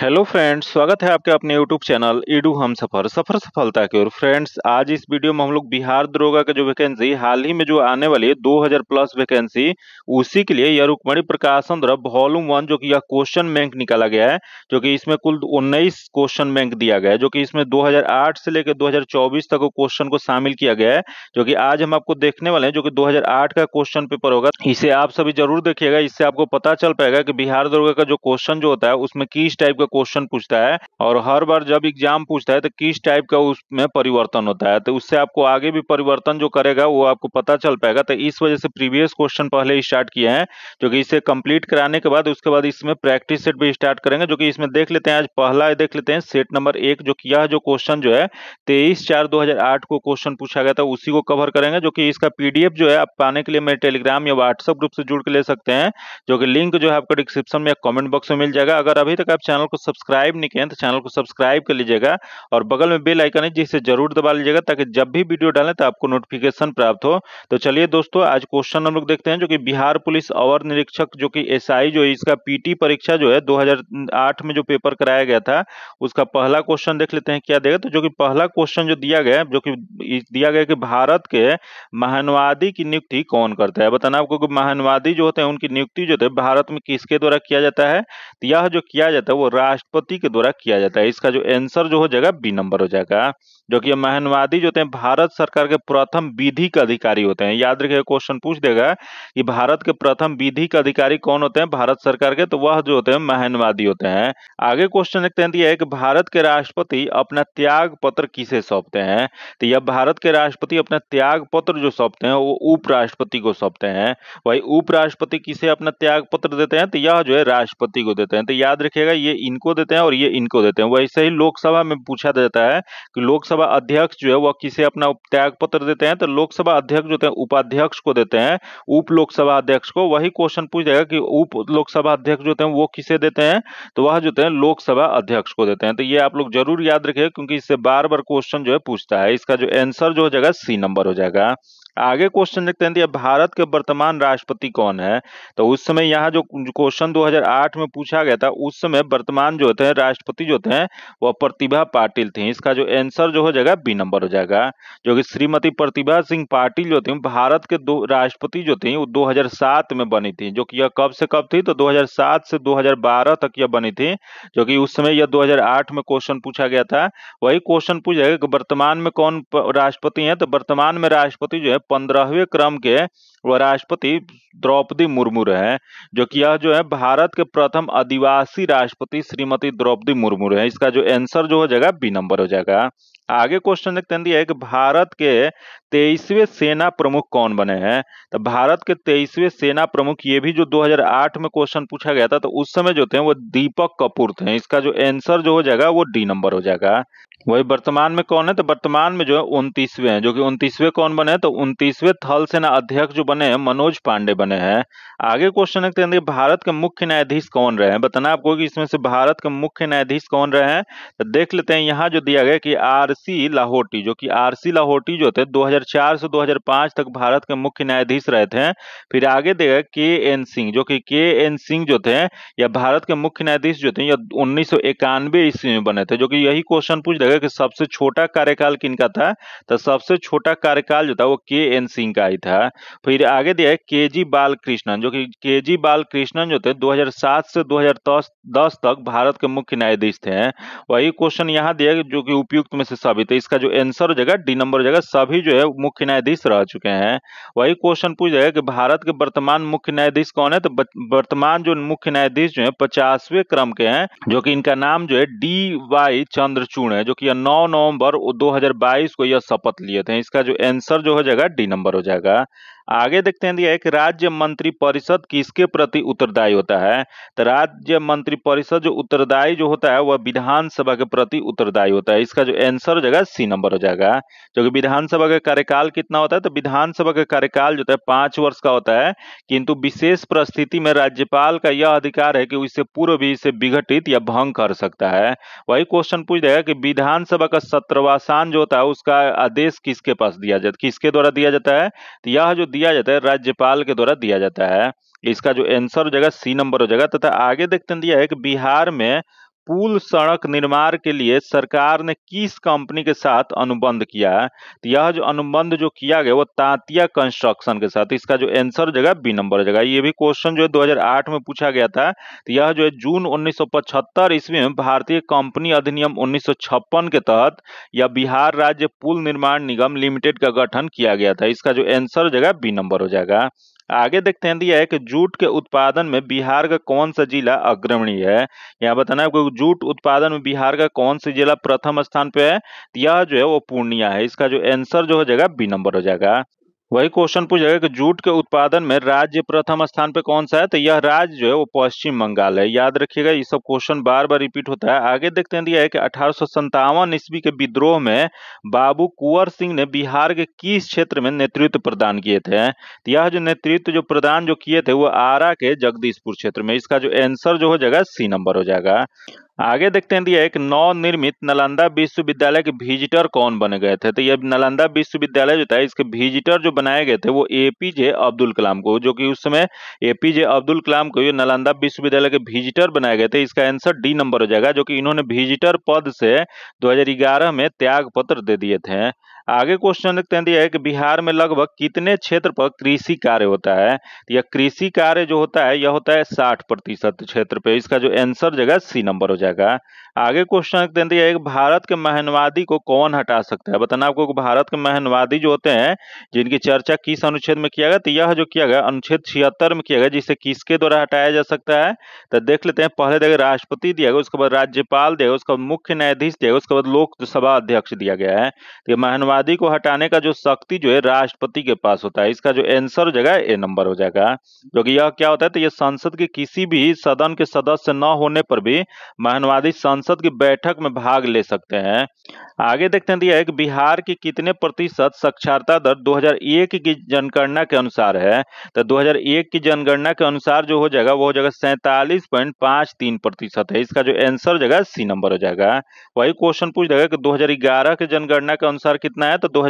hello friends स्वागत है आपके अपने यूट्यूब चैनल ईडू हम सफर सफर सफलता की ओर फ्रेंड्स आज इस वीडियो में हम लोग बिहार दरोगा का जो वैकेंसी हाल ही में जो आने वाली है 2000 प्लस वैकेंसी उसी के लिए यह रुक्मणी प्रकाशन द्वारा वॉल्यूम वन जो कि यह क्वेश्चन बैंक निकाला गया है जो कि इसमें कुल उन्नीस क्वेश्चन बैंक दिया गया है जो कि इसमें दो से लेकर दो तक क्वेश्चन को शामिल किया गया है जो की आज हम आपको देखने वाले हैं जो की दो का क्वेश्चन पेपर होगा इसे आप सभी जरूर देखिएगा इससे आपको पता चल पाएगा कि बिहार दरोगा का जो क्वेश्चन जो होता है उसमें किस टाइप का का क्वेश्चन पूछता है और हर बार जब एग्जाम पूछता है तो किस टाइप का उसमें परिवर्तन होता है तो उससे आपको आगे भी परिवर्तन जो करेगा वो आपको पता चल पाएगा तो इस वजह से प्रीवियस क्वेश्चन पहले स्टार्ट किए हैं जो कि इसे कंप्लीट कराने के बाद उसके बाद इसमें प्रैक्टिस सेट भी स्टार्ट करेंगे जो कि इसमें देख लेते हैं आज पहला देख लेते हैं सेट नंबर एक जो कि यह जो क्वेश्चन जो है तेईस चार दो को क्वेश्चन पूछा गया था उसी को कवर करेंगे जो कि इसका पीडीएफ जो है आप पाने के लिए मेरे टेलीग्राम या व्हाट्सएप ग्रुप से जुड़ के ले सकते हैं जो कि लिंक जो है आपका डिस्क्रिप्शन में कमेंट बॉक्स में मिल जाएगा अगर अभी तक आप चैनल को को सब्सक्राइब नहीं किया तो चैनल को सब्सक्राइब कर लीजिएगा और बगल में बेल आइकन है जिसे जरूर दबा लीजिएगा ताकि जब भी वीडियो डालें तो आपको नोटिफिकेशन प्राप्त हो तो चलिए दोस्तों आज क्वेश्चन हम लोग देखते हैं जो कि बिहार पुलिस अवर निरीक्षक जो कि एस जो है इसका पीटी परीक्षा जो है दो में जो पेपर कराया गया था उसका पहला क्वेश्चन देख लेते हैं क्या देगा तो जो कि पहला क्वेश्चन जो दिया गया जो कि दिया गया कि भारत के महानवादी की नियुक्ति कौन करता है बताना आपको महानवादी जो होते हैं उनकी नियुक्ति जो होते है भारत में किसके द्वारा किया जाता है तो यह जो किया जाता है वो राष्ट्रपति के द्वारा किया जाता है इसका जो आंसर जो हो जाएगा बी नंबर हो जाएगा जो कि महनवादी जो होते हैं भारत सरकार के प्रथम विधि अधिकारी होते हैं याद रखिए क्वेश्चन पूछ देगा कि भारत के प्रथम विधि अधिकारी कौन होते हैं भारत सरकार के तो वह जो होते हैं महनवादी होते हैं आगे क्वेश्चन देखते हैं दिया है कि भारत के राष्ट्रपति अपना त्याग पत्र किसे सौंपते हैं तो यह भारत के राष्ट्रपति अपना त्याग पत्र जो सौंपते हैं वो उपराष्ट्रपति को सौंपते हैं वही उपराष्ट्रपति किसे अपना त्याग पत्र देते हैं तो यह जो है राष्ट्रपति को देते हैं तो याद रखिएगा ये इनको देते हैं और ये इनको देते हैं वैसे ही लोकसभा में पूछा जाता है कि लोकसभा लोकसभा अध्यक्ष जो है वह किसे अपना त्याग पत्र देते हैं तो लोकसभा अध्यक्ष जो हैं उपाध्यक्ष को देते हैं उप लोकसभा अध्यक्ष को वही क्वेश्चन पूछ जाएगा कि उप लोकसभा अध्यक्ष जो हैं वो किसे देते हैं तो वह जो है लोकसभा अध्यक्ष को देते हैं तो ये आप लोग जरूर याद रखिए क्योंकि इससे बार बार क्वेश्चन जो है पूछता है इसका जो एंसर जो हो जाएगा सी नंबर हो जाएगा आगे क्वेश्चन देखते हैं दिया भारत के वर्तमान राष्ट्रपति कौन है तो उस समय यहाँ जो क्वेश्चन 2008 में पूछा गया था उस समय वर्तमान जो होते हैं राष्ट्रपति जो होते हैं वह प्रतिभा पाटिल थे इसका जो आंसर जो हो जाएगा बी नंबर हो जाएगा जो कि श्रीमती प्रतिभा सिंह पाटिल जो थी भारत के दो राष्ट्रपति जो थे वो दो में बनी थी जो कि यह कब से कब थी तो दो से दो तक यह बनी थी जो कि उस समय यह दो में क्वेश्चन पूछा गया था वही क्वेश्चन पूछा गया कि वर्तमान में कौन राष्ट्रपति है तो वर्तमान में राष्ट्रपति जो है पंद्रहवें क्रम के वह राष्ट्रपति द्रौपदी मुर्मू रहे जो कि यह जो है भारत के प्रथम आदिवासी राष्ट्रपति श्रीमती द्रौपदी मुर्मू रहे इसका जो आंसर जो हो जाएगा बी नंबर हो जाएगा आगे क्वेश्चन देखते दिया है कि भारत के तेईसवें सेना प्रमुख कौन बने हैं तो भारत के तेईसवें सेना प्रमुख ये भी जो 2008 में क्वेश्चन पूछा गया था तो उस समय जो थे वो दीपक कपूर थे इसका जो आंसर जो हो जाएगा वो डी नंबर हो जाएगा वही वर्तमान में कौन है तो वर्तमान में जो है उनतीसवे हैं जो कि उनतीसवे कौन बने हैं तो उनतीसवे थल सेना अध्यक्ष जो बने हैं मनोज पांडे बने हैं आगे क्वेश्चन है देखिए भारत के मुख्य न्यायाधीश कौन रहे हैं बताना आपको कि इसमें से भारत के मुख्य न्यायाधीश कौन रहे हैं तो देख लेते हैं यहाँ जो दिया गया कि आर सी लाहौटी जो कि आर सी लाहौटी जो थे दो से दो तक भारत के मुख्य न्यायाधीश रहे थे फिर आगे देगा के एन सिंह जो कि के एन सिंह जो थे या भारत के मुख्य न्यायाधीश जो थे या उन्नीस ईस्वी में बने थे जो कि यही क्वेश्चन पूछ देगा कि सबसे छोटा कार्यकाल किन का था तो सबसे छोटा कार्यकाल जो था वो के एन सिंह का ही था फिर आगे दिया है के जी बाल कृष्णन जो कि के जी बाल कृष्णन जो थे 2007 से 2010 तक भारत के मुख्य न्यायाधीश थे वही क्वेश्चन यहाँ दिया जो कि उपयुक्त में से सभी थे इसका जो एंसर हो जाएगा डी नंबर हो जाएगा सभी जो है मुख्य न्यायाधीश रह चुके हैं वही क्वेश्चन पूछ जाएगा कि भारत के वर्तमान मुख्य न्यायाधीश कौन है तो वर्तमान जो मुख्य न्यायाधीश जो है पचासवें क्रम के हैं जो कि इनका नाम जो है डी वाई चंद्रचूड़ है जो कि 9 नवंबर 2022 को यह शपथ लिए थे इसका जो आंसर जो हो जाएगा डी नंबर हो जाएगा आगे देखते हैं दिया कि राज्य मंत्री परिषद किसके प्रति उत्तरदायी होता है तो राज्य मंत्री परिषद जो उत्तरदायी जो होता है वह विधानसभा के प्रति उत्तरदायी होता है इसका जो आंसर हो जाएगा सी नंबर हो जाएगा क्योंकि विधानसभा का कार्यकाल कितना होता है तो विधानसभा का कार्यकाल जो है पांच वर्ष का होता है किंतु विशेष परिस्थिति में राज्यपाल का यह अधिकार है कि इसे पूर्व भी इसे विघटित या भंग कर सकता है वही क्वेश्चन पूछ देगा कि विधानसभा का सत्रवासान जो होता है उसका आदेश किसके पास दिया जाता किसके द्वारा दिया जाता है तो यह जो दिया जाता है राज्यपाल के द्वारा दिया जाता है इसका जो आंसर हो जाएगा सी नंबर हो जाएगा तथा आगे देखते हैं दिया है कि बिहार में पुल सड़क निर्माण के लिए सरकार ने किस कंपनी के साथ अनुबंध किया है तो यह जो अनुबंध जो किया गया वो तांतिया कंस्ट्रक्शन के साथ तो इसका जो आंसर जगह बी नंबर जगह ये भी क्वेश्चन जो है 2008 में पूछा गया था तो यह जो है जून 1975 ईस्वी में भारतीय कंपनी अधिनियम 1956 के तहत या बिहार राज्य पुल निर्माण निगम लिमिटेड का गठन किया गया था इसका जो आंसर जगह बी नंबर हो जाएगा आगे देखते हैं दिया है कि जूट के उत्पादन में बिहार का कौन सा जिला अग्रणी है यहाँ बताना है आपको जूट उत्पादन में बिहार का कौन सा जिला प्रथम स्थान पे है यह जो है वो पूर्णिया है इसका जो आंसर जो हो जाएगा बी नंबर हो जाएगा वही क्वेश्चन पूछेगा कि जूट के उत्पादन में राज्य प्रथम स्थान पे कौन सा है तो यह राज्य जो है वो पश्चिम बंगाल है याद रखिएगा ये सब क्वेश्चन बार बार रिपीट होता है आगे देखते हैं दिया तो है कि अठारह ईस्वी के विद्रोह में बाबू कुंवर सिंह ने बिहार के किस क्षेत्र में नेतृत्व प्रदान किए थे तो यह जो नेतृत्व जो प्रदान जो किए थे वो आरा के जगदीशपुर क्षेत्र में इसका जो एंसर जो हो जाएगा सी नंबर हो जाएगा आगे देखते हैं दिया तो एक नौ निर्मित नालंदा विश्वविद्यालय के विजिटर कौन बने गए थे तो ये नालंदा विश्वविद्यालय जो था इसके विजिटर जो बनाए गए थे वो एपीजे अब्दुल कलाम को जो कि उस समय एपीजे अब्दुल कलाम को ये नालंदा विश्वविद्यालय के विजिटर बनाए गए थे इसका आंसर डी नंबर हो जाएगा जो कि इन्होंने विजिटर पद से दो में त्याग पत्र दे दिए थे आगे क्वेश्चन लिखते हैं दिया तो है कि बिहार में लगभग कितने क्षेत्र पर कृषि कार्य होता है तो या कृषि कार्य जो होता है यह होता है साठ प्रतिशत क्षेत्र पे इसका जो आंसर जगह सी नंबर हो जाएगा आगे क्वेश्चन देते हैं एक भारत के महनवादी को कौन हटा सकता है बताना आपको भारत के महनवादी जो होते हैं जिनकी चर्चा किस अनुच्छेद में किया गया तो यह जो किया गया अनुच्छेद छिहत्तर में किया गया जिसे किसके द्वारा हटाया जा सकता है तो देख लेते हैं पहले देखिए राष्ट्रपति दिया गया उसके बाद राज्यपाल दिया गया उसके बाद मुख्य न्यायाधीश दिया गया उसके बाद लोकसभा अध्यक्ष दिया गया है तो महनवादी को हटाने का जो शक्ति जो है राष्ट्रपति के पास होता है इसका जो एंसर हो जाएगा ए नंबर हो जाएगा क्योंकि यह क्या होता है तो यह संसद के किसी भी सदन के सदस्य न होने पर भी महनवादी संसद संसद की बैठक में भाग ले सकते हैं आगे देखते हैं दिया तो है कि बिहार की कितने प्रतिशत साक्षरता दर 2001 की जनगणना के अनुसार है तो 2001 की जनगणना के अनुसार जो हो जाएगा वो हो जाएगा सैंतालीस पॉइंट पाँच तीन प्रतिशत है इसका जो आंसर हो जाएगा सी नंबर हो जाएगा वही क्वेश्चन पूछ देगा कि 2011 की जनगणना के अनुसार कितना है तो दो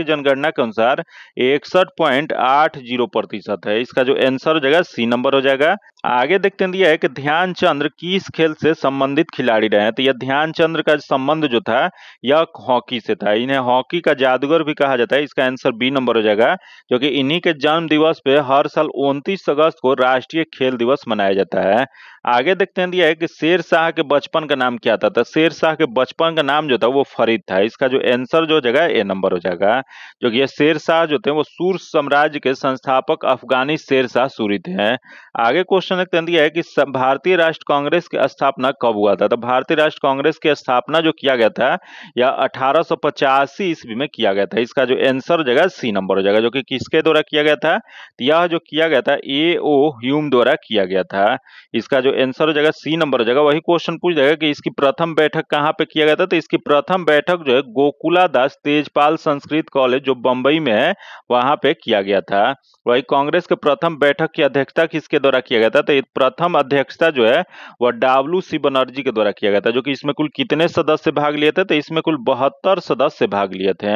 की जनगणना के अनुसार इकसठ प्रतिशत है इसका जो आंसर हो जाएगा सी नंबर हो जाएगा आगे देखते हैं दिया है कि ध्यानचंद्र किस खेल से संबंधित खिलाड़ी रहे हैं तो यह ध्यानचंद्र का संबंध जो था यह हॉकी से था इन्हें हॉकी का जादूगर भी कहा जाता है इसका आंसर बी नंबर हो जाएगा जो कि इन्हीं के जन्म दिवस पे हर साल उनतीस अगस्त को राष्ट्रीय खेल दिवस मनाया जाता है आगे देखते हैं दिया है कि शेर शाह के बचपन का नाम क्या था तो शेर शाह के बचपन का नाम जो था वो फरीद था इसका जो आंसर जो हो जाएगा ए नंबर हो जाएगा जो कि यह शेर शाह जो थे वो सूर्य साम्राज्य के संस्थापक अफगानी शेर शाह सूरी थे आगे क्वेश्चन क्वेश्चन कर दिया है कि भारतीय राष्ट्र कांग्रेस की स्थापना कब हुआ था तो भारतीय राष्ट्र कांग्रेस की स्थापना जो किया गया था या अठारह ईस्वी में किया गया था इसका जो एंसर जगह सी नंबर हो जाएगा जो कि किसके द्वारा किया गया था तो यह जो किया गया था ए ओ ह्यूम द्वारा किया गया था इसका जो एंसर हो जाएगा सी नंबर हो जाएगा वही क्वेश्चन पूछ जाएगा कि इसकी प्रथम बैठक कहाँ पे किया गया था तो इसकी प्रथम बैठक जो है गोकुला दास तेजपाल संस्कृत कॉलेज जो बंबई में है वहां पे किया गया था वही कांग्रेस के प्रथम बैठक की अध्यक्षता किसके द्वारा किया गया था था तो प्रथम अध्यक्षता जो है वह डब्ल्यू सी बनर्जी के द्वारा किया गया था जो कि इसमें कुल कितने सदस्य भाग लिए थे तो इसमें कुल बहत्तर सदस्य भाग लिए थे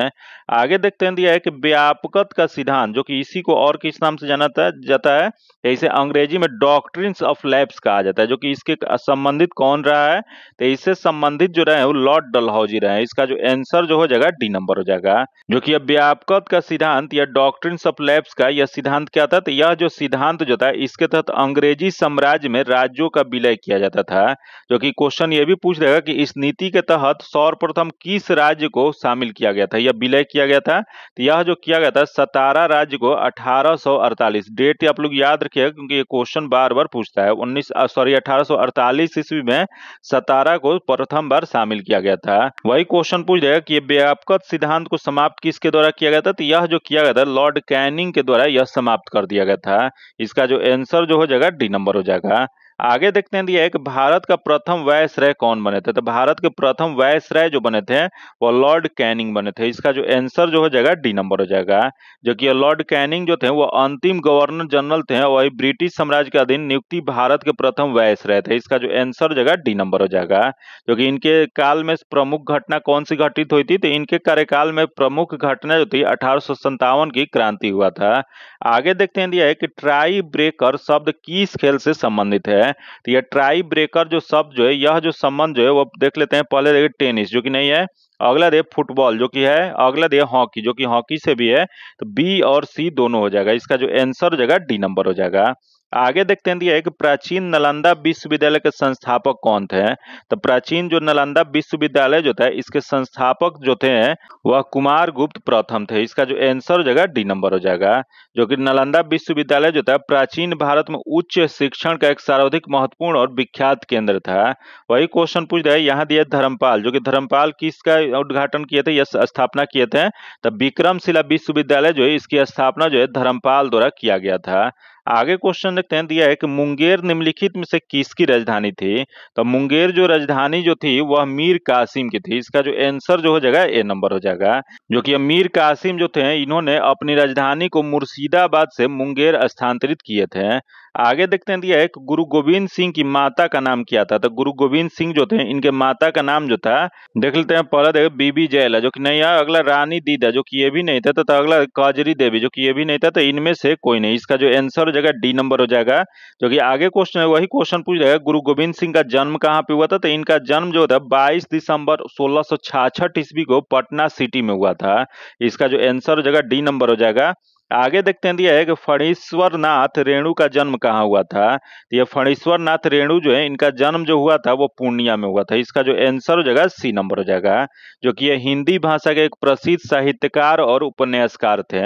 आगे देखते हैं दिया है कि व्यापकत का सिद्धांत जो कि इसी को और किस नाम से जाना जाता है इसे अंग्रेजी में डॉक्ट्रिन ऑफ लैब्स कहा जाता है जो कि इसके संबंधित कौन रहा है तो इससे संबंधित जो रहे हैं वो लॉर्ड डलहौजी रहे इसका जो एंसर जो हो जाएगा डी नंबर हो जाएगा जो कि व्यापकत का सिद्धांत या डॉक्ट्रिन ऑफ लैब्स का यह सिद्धांत क्या था तो यह जो सिद्धांत जो था इसके तहत अंग्रेज अंग्रेजी साम्राज्य में राज्यों का विलय किया जाता था जो कि क्वेश्चन ये भी पूछ रहेगा कि इस नीति के तहत सर्वप्रथम किस राज्य को शामिल किया गया था या विलय किया गया था तो यह जो किया गया था सतारा राज्य को 1848 डेट आप लोग याद रखिएगा क्योंकि ये क्वेश्चन बार बार पूछता है उन्नीस सॉरी अठारह ईस्वी में सतारा को प्रथम बार शामिल किया गया था वही क्वेश्चन पूछ रहेगा कि व्यापक सिद्धांत को समाप्त किसके द्वारा किया गया था तो यह जो किया गया था लॉर्ड कैनिंग के द्वारा यह समाप्त कर दिया गया था इसका जो आंसर जो हो जाएगा नंबर हो जाएगा आगे देखते हैं दिया है कि भारत का प्रथम वायसराय कौन बने थे तो भारत के प्रथम वायसराय जो बने थे वो लॉर्ड कैनिंग बने थे इसका जो आंसर जो हो जाएगा डी नंबर हो जाएगा जो कि लॉर्ड कैनिंग जो थे वो अंतिम गवर्नर जनरल थे वही ब्रिटिश साम्राज्य के अधीन नियुक्ति भारत के प्रथम वायसराय थे इसका जो एंसर हो जाएगा डी नंबर हो जाएगा जो कि इनके काल में प्रमुख घटना कौन सी घटित हुई थी तो इनके कार्यकाल में प्रमुख घटना जो थी अठारह की क्रांति हुआ था आगे देखते हैं दिया है कि ट्राई ब्रेकर शब्द किस खेल से संबंधित है है तो यह ट्राई ब्रेकर जो शब्द जो है यह जो संबंध जो है वो देख लेते हैं पहले देखिए टेनिस जो कि नहीं है अगला दे फुटबॉल जो कि है अगला दे हॉकी जो कि हॉकी से भी है तो बी और सी दोनों हो जाएगा इसका जो आंसर हो जाएगा डी नंबर हो जाएगा आगे देखते हैं दिया है कि प्राचीन नालंदा विश्वविद्यालय के संस्थापक कौन थे तो प्राचीन जो नालंदा विश्वविद्यालय जो था इसके संस्थापक जो थे वह कुमार गुप्त प्रथम थे इसका जो आंसर हो जाएगा डी नंबर हो जाएगा जो कि नालंदा विश्वविद्यालय जो था प्राचीन भारत में उच्च शिक्षण का एक सर्वाधिक महत्वपूर्ण और विख्यात केंद्र था वही क्वेश्चन पूछ रहे यहाँ दिया धर्मपाल जो कि धर्मपाल किसका उद्घाटन किए थे या स्थापना किए थे तो विक्रमशिला विश्वविद्यालय जो है इसकी स्थापना जो है धर्मपाल द्वारा किया गया था आगे क्वेश्चन देखते हैं दिया है कि मुंगेर निम्नलिखित में से किसकी राजधानी थी तो मुंगेर जो राजधानी जो थी वह मीर कासिम की थी इसका जो आंसर जो हो जाएगा ए नंबर हो जाएगा जो कि मीर कासिम जो थे इन्होंने अपनी राजधानी को मुर्शिदाबाद से मुंगेर स्थानांतरित किए थे आगे देखते हैं दिया है कि गुरु गोविंद सिंह की माता का नाम क्या था तो गुरु गोविंद सिंह जो थे इनके माता का नाम जो था देख लेते हैं पहला देखो बीबी जयला जो कि नहीं है अगला रानी दीदा जो कि ये भी नहीं था तो, तो, अगला काजरी देवी जो कि ये भी नहीं था तो इनमें से कोई नहीं इसका जो आंसर हो जाएगा डी नंबर हो जाएगा जो कि आगे क्वेश्चन है वही क्वेश्चन पूछ जाएगा गुरु गोविंद सिंह का जन्म कहाँ पे हुआ था तो इनका जन्म जो था बाईस दिसंबर सोलह ईस्वी को पटना सिटी में हुआ था इसका जो एंसर हो जाएगा डी नंबर हो जाएगा आगे देखते हैं दिया तो है कि फणीश्वर नाथ रेणु का जन्म कहाँ हुआ था तो ये फणीश्वर नाथ रेणु जो है इनका जन्म जो हुआ था वो पूर्णिया में हुआ था इसका जो आंसर हो जाएगा सी नंबर हो जाएगा जो कि ये हिंदी भाषा के एक प्रसिद्ध साहित्यकार और उपन्यासकार थे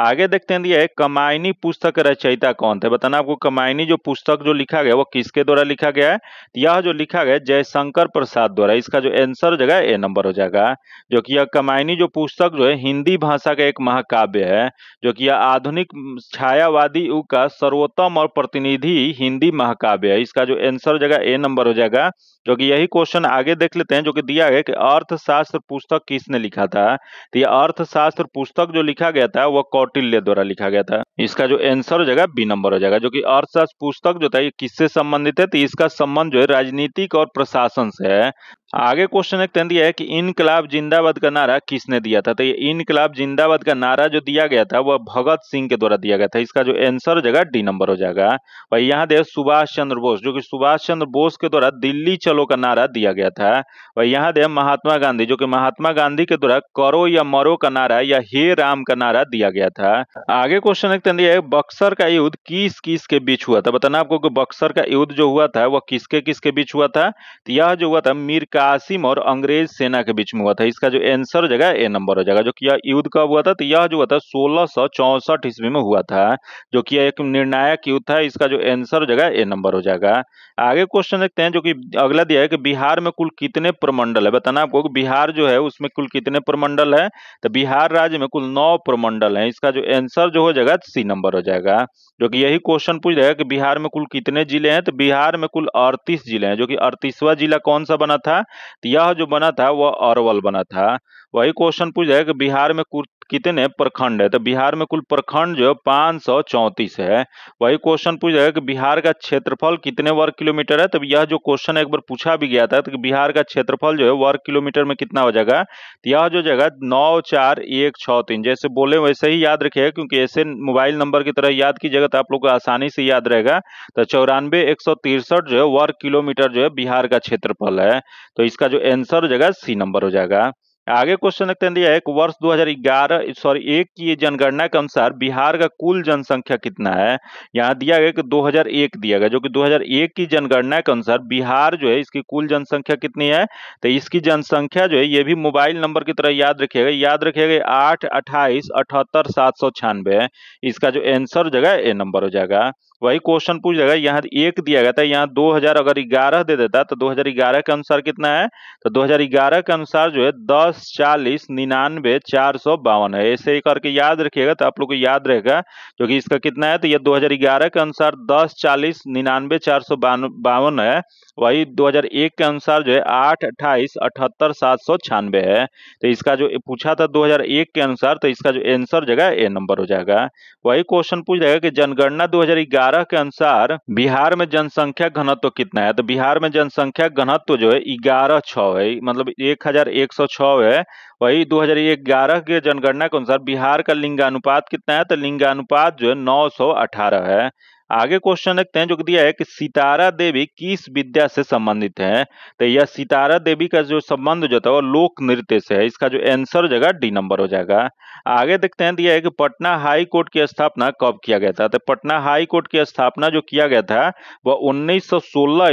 आगे देखते हैं दिया है कमायनी पुस्तक रचयिता कौन थे बताना आपको कमायनी जो पुस्तक जो लिखा गया वो किसके द्वारा लिखा गया है तो यह जो लिखा गया जयशंकर प्रसाद द्वारा इसका जो आंसर हो जाएगा ए नंबर हो जाएगा जो कि यह कमायनी जो पुस्तक जो है हिंदी भाषा का एक महाकाव्य है जो कि यह आधुनिक छायावादी युग का सर्वोत्तम और प्रतिनिधि हिंदी महाकाव्य है इसका जो एंसर हो जाएगा ए नंबर हो जाएगा जो कि यही क्वेश्चन आगे देख लेते हैं जो कि दिया गया कि अर्थशास्त्र पुस्तक किसने लिखा था तो यह अर्थशास्त्र पुस्तक जो लिखा गया था वह कौटिल्य द्वारा लिखा गया था इसका जो एंसर हो जाएगा बी नंबर हो जाएगा जो कि अर्थशास्त्र पुस्तक जो था ये किससे संबंधित है तो इसका संबंध जो है राजनीतिक और प्रशासन से है आगे क्वेश्चन एक दिया है कि इनकलाब जिंदाबाद का नारा किसने दिया था तो ये इनकलाब जिंदाबाद का नारा जो दिया गया था वह भगत सिंह के द्वारा दिया गया था इसका जो आंसर हो जाएगा डी नंबर हो जाएगा और यहाँ देखो सुभाष चंद्र बोस जो कि सुभाष चंद्र बोस के द्वारा दिल्ली चलो का नारा दिया गया था और यहाँ दे महात्मा गांधी जो की महात्मा गांधी के द्वारा करो या मरो का नारा या हे राम का नारा दिया गया था आगे क्वेश्चन एक दिया है बक्सर का युद्ध किस किस के बीच हुआ था बताना आपको बक्सर का युद्ध जो हुआ था वह किसके किसके बीच हुआ था तो यह जो हुआ था मीर कासिम और अंग्रेज सेना के बीच में हुआ था इसका जो एंसर हो जाएगा ए नंबर हो जाएगा जो कि यह युद्ध कब हुआ था तो यह जो हुआ था सोलह सौ चौसठ ईस्वी में हुआ था जो कि एक निर्णायक युद्ध था इसका जो एंसर हो जाएगा ए नंबर हो जाएगा आगे क्वेश्चन देखते हैं जो कि अगला दिया है कि बिहार में कुल कितने प्रमंडल है बताना आपको कि बिहार जो है उसमें कुल कितने प्रमंडल है तो बिहार राज्य में कुल नौ प्रमंडल है इसका जो एंसर जो हो जाएगा सी नंबर हो जाएगा जो कि यही क्वेश्चन पूछ रहेगा कि बिहार में कुल कितने जिले हैं तो बिहार में कुल अड़तीस जिले हैं जो कि अड़तीसवा जिला कौन सा बना था तो यह जो बना था वह अरवल बना था वही क्वेश्चन पूछा है कि बिहार में कुल कितने प्रखंड है तो बिहार में कुल प्रखंड जो पाँच सौ चौंतीस है वही क्वेश्चन पूछ जाएगा कि बिहार का क्षेत्रफल कितने वर्ग किलोमीटर है तो यह जो क्वेश्चन एक बार पूछा भी गया था तो बिहार का क्षेत्रफल जो है वर्ग किलोमीटर में कितना हो जाएगा तो यह जो जगह नौ चार एक छः तीन जैसे बोले वैसे ही याद रखिएगा क्योंकि ऐसे मोबाइल नंबर की तरह याद कीजिएगा तो आप लोग को आसानी से याद रहेगा तो चौरानवे एक सौ तिरसठ जो है वर्ग किलोमीटर जो है बिहार का क्षेत्रफल है तो इसका जो आंसर हो जाएगा सी नंबर हो जाएगा आगे क्वेश्चन लगते दिया है वर्ष 2011 सॉरी एक की जनगणना के अनुसार बिहार का कुल जनसंख्या कितना है यहाँ दिया गया कि 2001 दिया गया जो कि 2001 की जनगणना के अनुसार बिहार जो है इसकी कुल जनसंख्या कितनी है तो इसकी जनसंख्या जो है ये भी मोबाइल नंबर की तरह याद रखिएगा याद रखिएगा आठ अट्ठाईस अठहत्तर सात सौ छियानवे इसका जो एंसर जगह ए नंबर हो जाएगा वही क्वेश्चन पूछ जाएगा यहाँ एक दिया गया था यहाँ 2000 अगर 11 दे देता तो 2011 के अनुसार कितना है तो 2011 के अनुसार जो है दस चालीस निन्यानवे चार सौ बावन है ऐसे ही करके याद रखिएगा तो आप लोग को याद रहेगा क्योंकि इसका कितना है तो यह 2011 के अनुसार दस चालीस निन्यानवे चार सौ बावन है वही 2001 के अनुसार जो है आठ अट्ठाईस अठहत्तर सात सौ छियानवे है तो इसका जो पूछा था 2001 के अनुसार तो इसका जो आंसर जगह ए नंबर हो जाएगा वही क्वेश्चन पूछ जाएगा कि जनगणना ग्यारह 2011 के अनुसार बिहार में जनसंख्या घनत्व कितना है तो बिहार में जनसंख्या घनत्व जो है ग्यारह छ है मतलब एक हजार एक सौ छ है वही दो हजार ग्यारह के जनगणना के अनुसार बिहार का लिंगानुपात कितना है तो लिंगानुपात जो है नौ सौ अठारह है आगे क्वेश्चन देखते हैं जो दिया है कि सितारा देवी किस विद्या से संबंधित है तो यह सितारा देवी का जो संबंध जो था वो लोक नृत्य से है इसका जो आंसर हो जाएगा डी नंबर हो जाएगा आगे देखते हैं दिया है कि पटना हाई कोर्ट की स्थापना कब किया गया था तो पटना हाई कोर्ट की स्थापना जो किया गया था वह उन्नीस सौ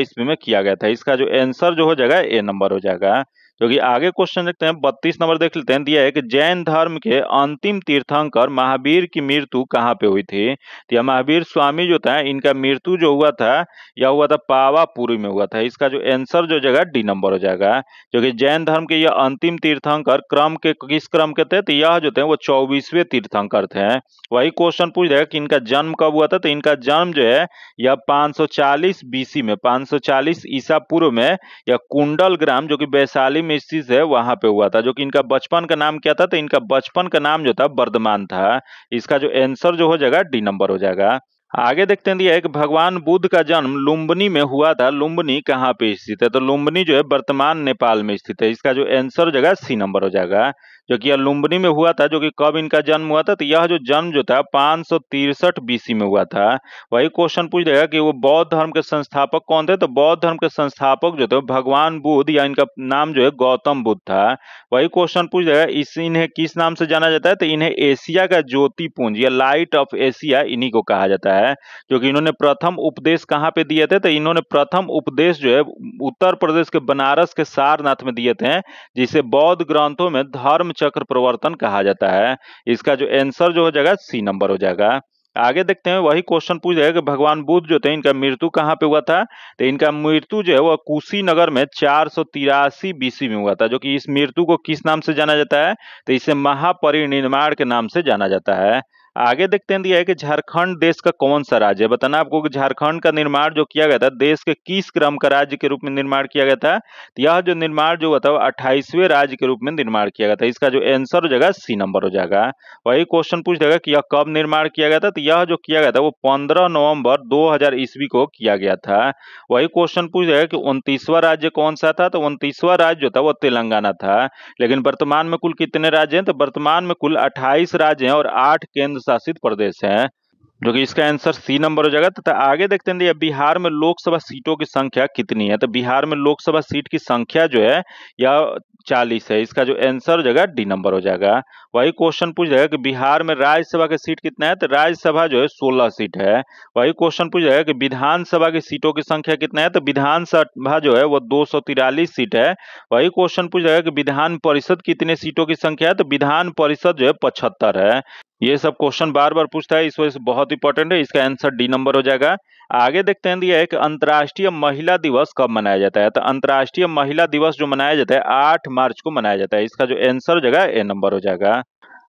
ईस्वी में किया गया था इसका जो आंसर जो हो जाएगा ए नंबर हो जाएगा क्योंकि आगे क्वेश्चन देखते हैं बत्तीस नंबर देख लेते हैं दिया है कि जैन धर्म के अंतिम तीर्थंकर महावीर की मृत्यु कहाँ पे हुई थी तो यह महावीर स्वामी जो था इनका मृत्यु जो हुआ था यह हुआ था पावापुरी में हुआ था इसका जो एंसर जो जगह डी नंबर हो जाएगा क्योंकि जैन धर्म के यह अंतिम तीर्थंकर क्रम के किस क्रम के थे तो यह जो थे वो चौबीसवें तीर्थंकर थे वही क्वेश्चन पूछ रहे कि इनका जन्म कब हुआ था तो इनका जन्म जो है यह पाँच बीसी में पाँच ईसा पूर्व में यह कुंडल ग्राम जो कि वैशाली में मिसिस है वहां पे हुआ था जो कि इनका बचपन का नाम क्या था तो इनका बचपन का नाम जो था वर्धमान था इसका जो एंसर जो हो जाएगा डी नंबर हो जाएगा आगे देखते हैं दिया एक भगवान बुद्ध का जन्म लुम्बनी में हुआ था लुम्बनी कहाँ पे स्थित है तो लुम्बनी जो है वर्तमान नेपाल में स्थित है इसका जो आंसर हो जाएगा सी नंबर हो जाएगा जो कि लुम्बनी में हुआ था जो कि कब इनका जन्म हुआ था तो यह जो जन्म जो था पाँच सौ तिरसठ बीसी में हुआ था वही क्वेश्चन पूछ देगा कि वो बौद्ध धर्म के संस्थापक कौन थे तो बौद्ध धर्म के संस्थापक जो थे भगवान बुद्ध या इनका नाम जो है गौतम बुद्ध था वही क्वेश्चन पूछ देगा इस इन्हें किस नाम से जाना जाता है तो इन्हें एशिया का ज्योति पुंज या लाइट ऑफ एशिया इन्हीं को कहा जाता है जो कि इन्होंने प्रथम उपदेश कहाँ पे दिए थे तो इन्होंने प्रथम उपदेश जो है उत्तर प्रदेश के बनारस के सारनाथ में दिए थे जिसे बौद्ध ग्रंथों में धर्म चक्र प्रवर्तन कहा जाता है इसका जो एंसर जो हो जाएगा सी नंबर हो जाएगा आगे देखते हैं वही क्वेश्चन पूछ जाएगा कि भगवान बुद्ध जो थे इनका मृत्यु कहाँ पे हुआ था तो इनका मृत्यु जो है वह कुशीनगर में चार सौ तिरासी बीसी में हुआ था जो कि इस मृत्यु को किस नाम से जाना जाता है तो इसे महापरिनिर्माण के नाम से जाना जाता है आगे देखते हैं दिया है कि झारखंड देश का कौन सा राज्य है बताना आपको कि झारखंड का निर्माण जो किया गया था देश के किस क्रम का राज्य के रूप में निर्माण किया गया था तो यह जो निर्माण जो हुआ था अट्ठाईसवें राज्य के रूप में निर्माण किया गया था इसका जो आंसर हो जाएगा सी नंबर हो जाएगा वही क्वेश्चन पूछ देगा कि यह कब निर्माण किया गया था तो यह जो किया गया था वो पंद्रह नवम्बर दो हजार ईस्वी को किया गया था वही क्वेश्चन पूछ देगा कि उनतीसवा राज्य कौन सा था तो उनतीसवा राज्य जो था वो तेलंगाना था लेकिन वर्तमान में कुल कितने राज्य हैं तो वर्तमान में कुल अट्ठाईस राज्य हैं और आठ केंद्र शासित प्रदेश है जो कि इसका आंसर सी नंबर हो जाएगा तथा आगे देखते हैं भैया बिहार में लोकसभा सीटों की संख्या कितनी है तो बिहार में लोकसभा सीट की संख्या जो है यह चालीस है इसका जो आंसर हो जाएगा डी नंबर हो जाएगा वही क्वेश्चन पूछ जाएगा कि बिहार में राज्यसभा की सीट कितना है तो राज्यसभा जो है सोलह सीट है वही क्वेश्चन पूछ जाएगा कि विधानसभा की सीटों की संख्या कितना है तो विधानसभा जो है वो दो सीट है वही क्वेश्चन पूछ जाएगा कि विधान परिषद कितने सीटों की संख्या है तो विधान परिषद जो है पचहत्तर है ये सब क्वेश्चन बार बार पूछता है इस वजह से बहुत इंपॉर्टेंट है इसका आंसर डी नंबर हो जाएगा आगे देखते हैं दिया है कि अंतर्राष्ट्रीय महिला दिवस कब मनाया जाता है तो अंतर्राष्ट्रीय महिला दिवस जो मनाया जाता है आठ मार्च को मनाया जाता है इसका जो आंसर हो जाएगा ए नंबर हो जाएगा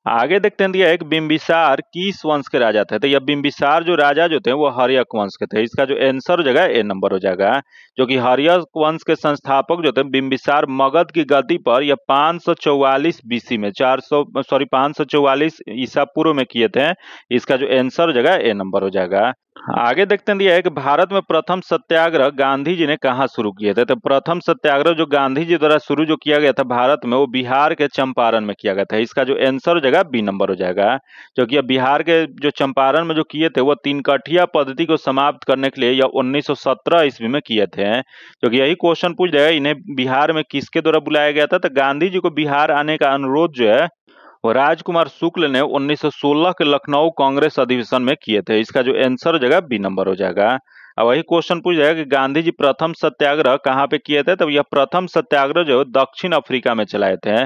आगे देखते हैं दिया तो एक बिम्बिसार किस वंश के राजा थे तो यह बिम्बिसार जो राजा जो थे वो हरियक वंश के थे इसका जो एंसर हो जाएगा ए नंबर हो जाएगा जो कि हरियक वंश के संस्थापक जो थे बिम्बिसार मगध की गद्दी पर यह 544 बीसी में 400 सॉरी 544 ईसा पूर्व में किए थे इसका जो एंसर हो जाएगा ए नंबर हो जाएगा आगे देखते हैं दिया है कि भारत में प्रथम सत्याग्रह गांधी जी ने कहा शुरू किए थे तो प्रथम सत्याग्रह जो गांधी जी द्वारा शुरू जो किया गया था भारत में वो बिहार के चंपारण में किया गया था इसका जो आंसर हो जाएगा बी नंबर हो जाएगा क्योंकि बिहार के जो चंपारण में जो किए थे वो कठिया पद्धति को समाप्त करने के लिए या उन्नीस ईस्वी में किए थे क्योंकि यही क्वेश्चन पूछ जाएगा इन्हें बिहार में किसके द्वारा बुलाया गया था तो गांधी जी को बिहार आने का अनुरोध जो है राजकुमार शुक्ल ने 1916 के लखनऊ कांग्रेस अधिवेशन में किए थे इसका जो आंसर हो जाएगा बी नंबर हो जाएगा अब वही क्वेश्चन पूछ जाएगा कि गांधी जी प्रथम सत्याग्रह कहाँ पे किए थे तब यह प्रथम सत्याग्रह जो दक्षिण अफ्रीका में चलाए थे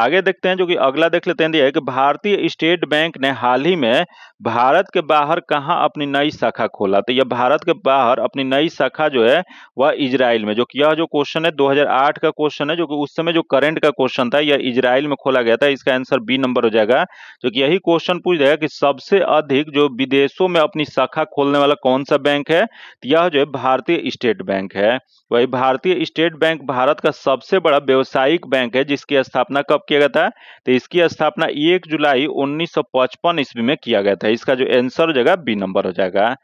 आगे देखते हैं जो कि अगला देख लेते हैं है कि भारतीय स्टेट बैंक ने हाल ही में भारत के बाहर कहाँ अपनी नई शाखा खोला तो यह भारत के बाहर अपनी नई शाखा जो है वह इजराइल में जो कि यह जो क्वेश्चन है 2008 का क्वेश्चन है जो कि उस समय जो करंट का क्वेश्चन था यह इजराइल में खोला गया था इसका आंसर बी नंबर हो जाएगा जो कि यही क्वेश्चन पूछ जाएगा कि सबसे अधिक जो विदेशों में अपनी शाखा खोलने वाला कौन सा बैंक है तो यह जो है भारतीय स्टेट बैंक है वही भारतीय स्टेट बैंक भारत का सबसे बड़ा व्यवसायिक बैंक है जिसकी स्थापना कब किया गया था तो इसकी स्थापना एक जुलाई 1955 ईस्वी में किया गया था इसका जो एंसर हो जाएगा बी नंबर हो जाएगा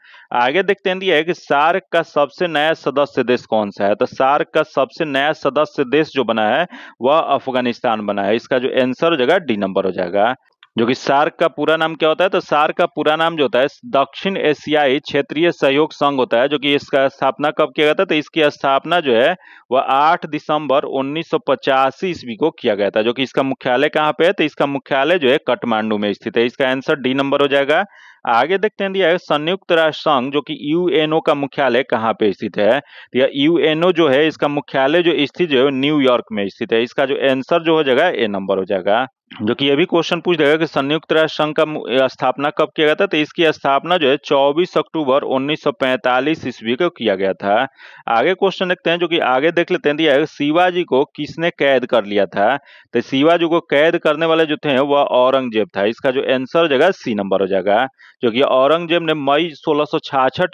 आगे देखते हैं दिया है कि सार्क का सबसे नया सदस्य देश कौन सा है तो सार्क का सबसे नया सदस्य देश जो बना है वह अफगानिस्तान बना है इसका जो एंसर हो जाएगा डी नंबर हो जाएगा जो कि सार्क का पूरा नाम क्या होता है तो सार्क का पूरा नाम जो होता है दक्षिण एशियाई क्षेत्रीय सहयोग संघ होता है जो कि इसका स्थापना कब किया गया था तो इसकी स्थापना जो है वह 8 दिसंबर उन्नीस सौ ईस्वी को किया गया था जो कि इसका मुख्यालय कहाँ पे है तो इसका मुख्यालय जो है काठमांडू में स्थित है इसका आंसर डी नंबर हो जाएगा आगे देखते हैं दिया है संयुक्त राष्ट्र संघ जो कि यूएनओ का मुख्यालय कहाँ पे स्थित है तो या यूएनओ जो है इसका मुख्यालय जो स्थित जो है न्यूयॉर्क में स्थित है इसका जो आंसर जो हो जाएगा ए नंबर हो जाएगा जो कि ये भी क्वेश्चन पूछ देगा कि संयुक्त राष्ट्र संघ का स्थापना कब किया गया था तो इसकी स्थापना जो है 24 अक्टूबर 1945 ईस्वी को किया गया था आगे क्वेश्चन देखते हैं जो कि आगे देख लेते हैं दिया तो शिवाजी को किसने कैद कर लिया था तो शिवाजी को कैद करने वाले जो थे वह औरंगजेब था इसका जो आंसर हो जाएगा सी नंबर हो जाएगा जो कि औरंगजेब ने मई सोलह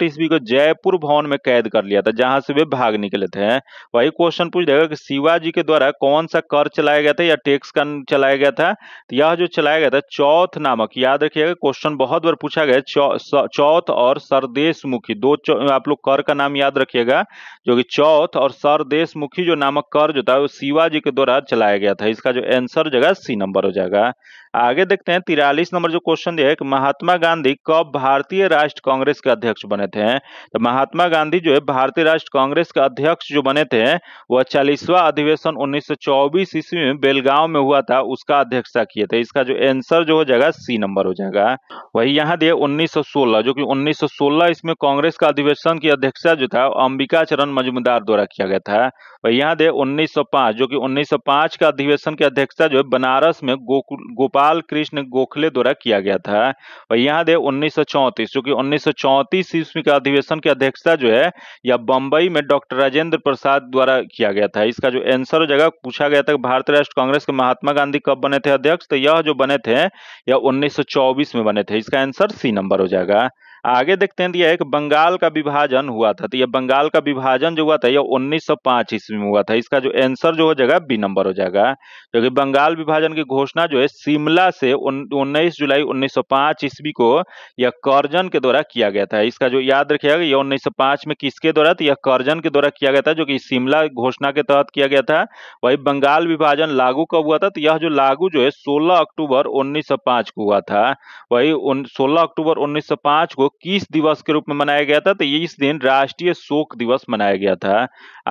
ईस्वी को जयपुर भवन में कैद कर लिया था जहां से वे भाग निकले थे वही क्वेश्चन पूछ देगा कि शिवाजी के द्वारा कौन सा कर चलाया गया था या टैक्स का चलाया गया था था तो यह जो चलाया गया था चौथ नामक याद रखिएगा क्वेश्चन बहुत बार पूछा गया चौथ और सरदेश मुखी दो आप लोग कर का नाम याद रखिएगा जो कि चौथ और सरदेश मुखी जो नामक कर जो था वो शिवाजी के द्वारा चलाया गया था इसका जो आंसर जगह सी नंबर हो जाएगा आगे देखते हैं तिरालीस नंबर जो क्वेश्चन दिया है कि महात्मा गांधी कब भारतीय राष्ट्र कांग्रेस के अध्यक्ष बने थे तो महात्मा गांधी जो है भारतीय राष्ट्र कांग्रेस के अध्यक्ष जो बने थे वह चालीसवा अधिवेशन 1924 ईस्वी में बेलगांव में हुआ था उसका अध्यक्षता किए थे इसका जो आंसर जो हो जाएगा सी नंबर हो जाएगा वही यहाँ दिए उन्नीस जो कि 1916 इसमें कांग्रेस का अधिवेशन की अध्यक्षता जो था अंबिका चरण मजुमदार द्वारा किया गया था वही यहाँ दे उन्नीस जो की उन्नीस का अधिवेशन की अध्यक्षता जो है बनारस में गोपाल गोपाल कृष्ण गोखले द्वारा किया गया था और यहाँ दे 1934 जो कि 1934 ईस्वी का अधिवेशन की अध्यक्षता जो है या बम्बई में डॉक्टर राजेंद्र प्रसाद द्वारा किया गया था इसका जो एंसर हो जाएगा पूछा गया था भारतीय राष्ट्र कांग्रेस के महात्मा गांधी कब बने थे अध्यक्ष तो यह जो बने थे यह चौबीस में बने थे इसका आंसर सी नंबर हो जाएगा आगे देखते हैं तो यह है कि बंगाल का विभाजन हुआ था तो यह बंगाल का विभाजन जो हुआ था यह 1905 ईस्वी में हुआ था इसका जो आंसर जो हो जाएगा बी नंबर हो जाएगा क्योंकि तो बंगाल विभाजन की घोषणा जो है शिमला से उन्नीस जुलाई 1905 ईस्वी को यह करजन के द्वारा किया गया था इसका जो याद रखिएगा यह उन्नीस में किसके द्वारा तो यह कर्जन के द्वारा किया गया था जो कि शिमला घोषणा के तहत किया गया था वही बंगाल विभाजन लागू कब हुआ था तो यह जो लागू जो है सोलह अक्टूबर उन्नीस को हुआ था वही सोलह अक्टूबर उन्नीस को किस दिवस के रूप में मनाया गया था तो इस दिन राष्ट्रीय शोक दिवस मनाया गया था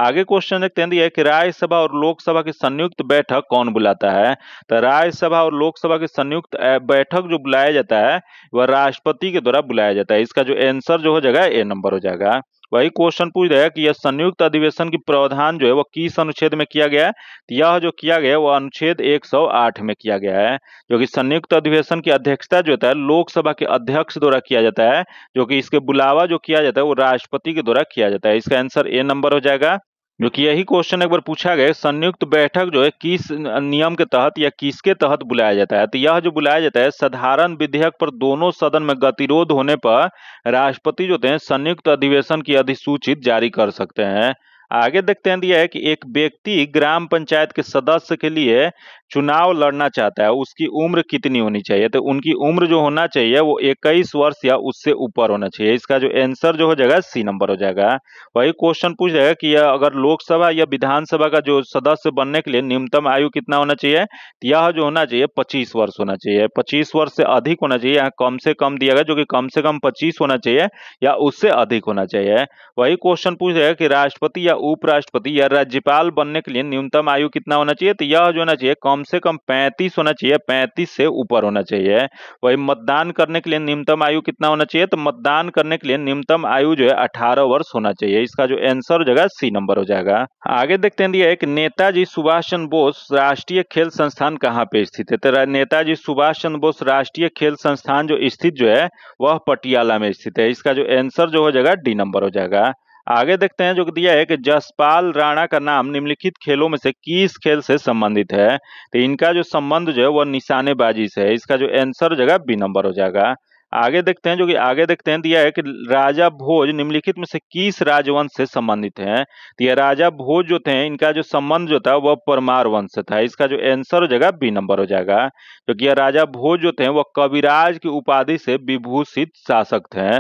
आगे क्वेश्चन देखते हैं तो कि राज्यसभा और लोकसभा की संयुक्त बैठक कौन बुलाता है तो राज्यसभा और लोकसभा की संयुक्त बैठक जो बुलाया जाता है वह राष्ट्रपति के द्वारा बुलाया जाता है इसका जो आंसर जो हो जाएगा ए नंबर हो जाएगा वही क्वेश्चन पूछ रहा है कि यह संयुक्त अधिवेशन की प्रावधान जो है वह किस अनुच्छेद में किया गया है तो यह जो किया गया है वह अनुच्छेद 108 में किया गया है जो कि संयुक्त अधिवेशन की अध्यक्षता जो होता है लोकसभा के अध्यक्ष द्वारा किया जाता है जो कि इसके बुलावा जो किया जाता है वो राष्ट्रपति के द्वारा किया जाता है इसका आंसर ए नंबर हो जाएगा जो कि यही क्वेश्चन एक बार पूछा गया संयुक्त बैठक जो है किस नियम के तहत या किसके तहत बुलाया जाता है तो यह जो बुलाया जाता है साधारण विधेयक पर दोनों सदन में गतिरोध होने पर राष्ट्रपति जो होते हैं संयुक्त अधिवेशन की अधिसूचित जारी कर सकते हैं आगे देखते हैं दिया है कि एक व्यक्ति ग्राम पंचायत के सदस्य के लिए चुनाव लड़ना चाहता है उसकी उम्र कितनी होनी चाहिए तो उनकी उम्र जो होना चाहिए वो इक्कीस वर्ष या उससे ऊपर होना चाहिए इसका जो आंसर जो हो जाएगा सी नंबर हो जाएगा वही क्वेश्चन पूछ जाएगा कि अगर लोकसभा या विधानसभा का जो सदस्य बनने के लिए न्यूनतम आयु कितना होना चाहिए तो यह जो होना चाहिए पच्चीस वर्ष होना चाहिए पच्चीस वर्ष से अधिक होना चाहिए यहाँ कम से कम दिया गया जो कि कम से कम पच्चीस होना चाहिए या उससे अधिक होना चाहिए वही क्वेश्चन पूछ जाएगा कि राष्ट्रपति या उपराष्ट्रपति या राज्यपाल बनने के लिए न्यूनतम आयु कितना होना चाहिए तो यह जो होना चाहिए कम से कम पैंतीस होना चाहिए पैंतीस से ऊपर होना चाहिए वही मतदान करने के लिए न्यूनतम आयु कितना होना चाहिए तो मतदान करने के लिए न्यूनतम आयु जो है अठारह वर्ष होना चाहिए इसका जो एंसर हो जाएगा सी नंबर हो जाएगा आगे देखते हैं दिया एक नेताजी सुभाष चंद्र बोस राष्ट्रीय खेल संस्थान कहाँ पे स्थित है तो नेताजी सुभाष चंद्र बोस राष्ट्रीय खेल संस्थान जो स्थित जो है वह पटियाला में स्थित है इसका जो एंसर जो हो जाएगा डी नंबर हो जाएगा आगे देखते हैं जो दिया है कि जसपाल राणा का नाम निम्नलिखित खेलों में से किस खेल से संबंधित है तो इनका जो संबंध जो है वह निशानेबाजी से है इसका जो आंसर हो जाएगा बी नंबर हो जाएगा आगे देखते हैं जो कि आगे देखते हैं दिया है कि राजा भोज निम्नलिखित में से किस राजवंश से संबंधित हैं तो यह राजा भोज जो थे इनका जो संबंध जो था वह परमार वंश से था इसका जो एंसर हो जाएगा बी नंबर हो जाएगा क्योंकि यह राजा भोज जो थे वह कविराज की उपाधि से विभूषित शासक थे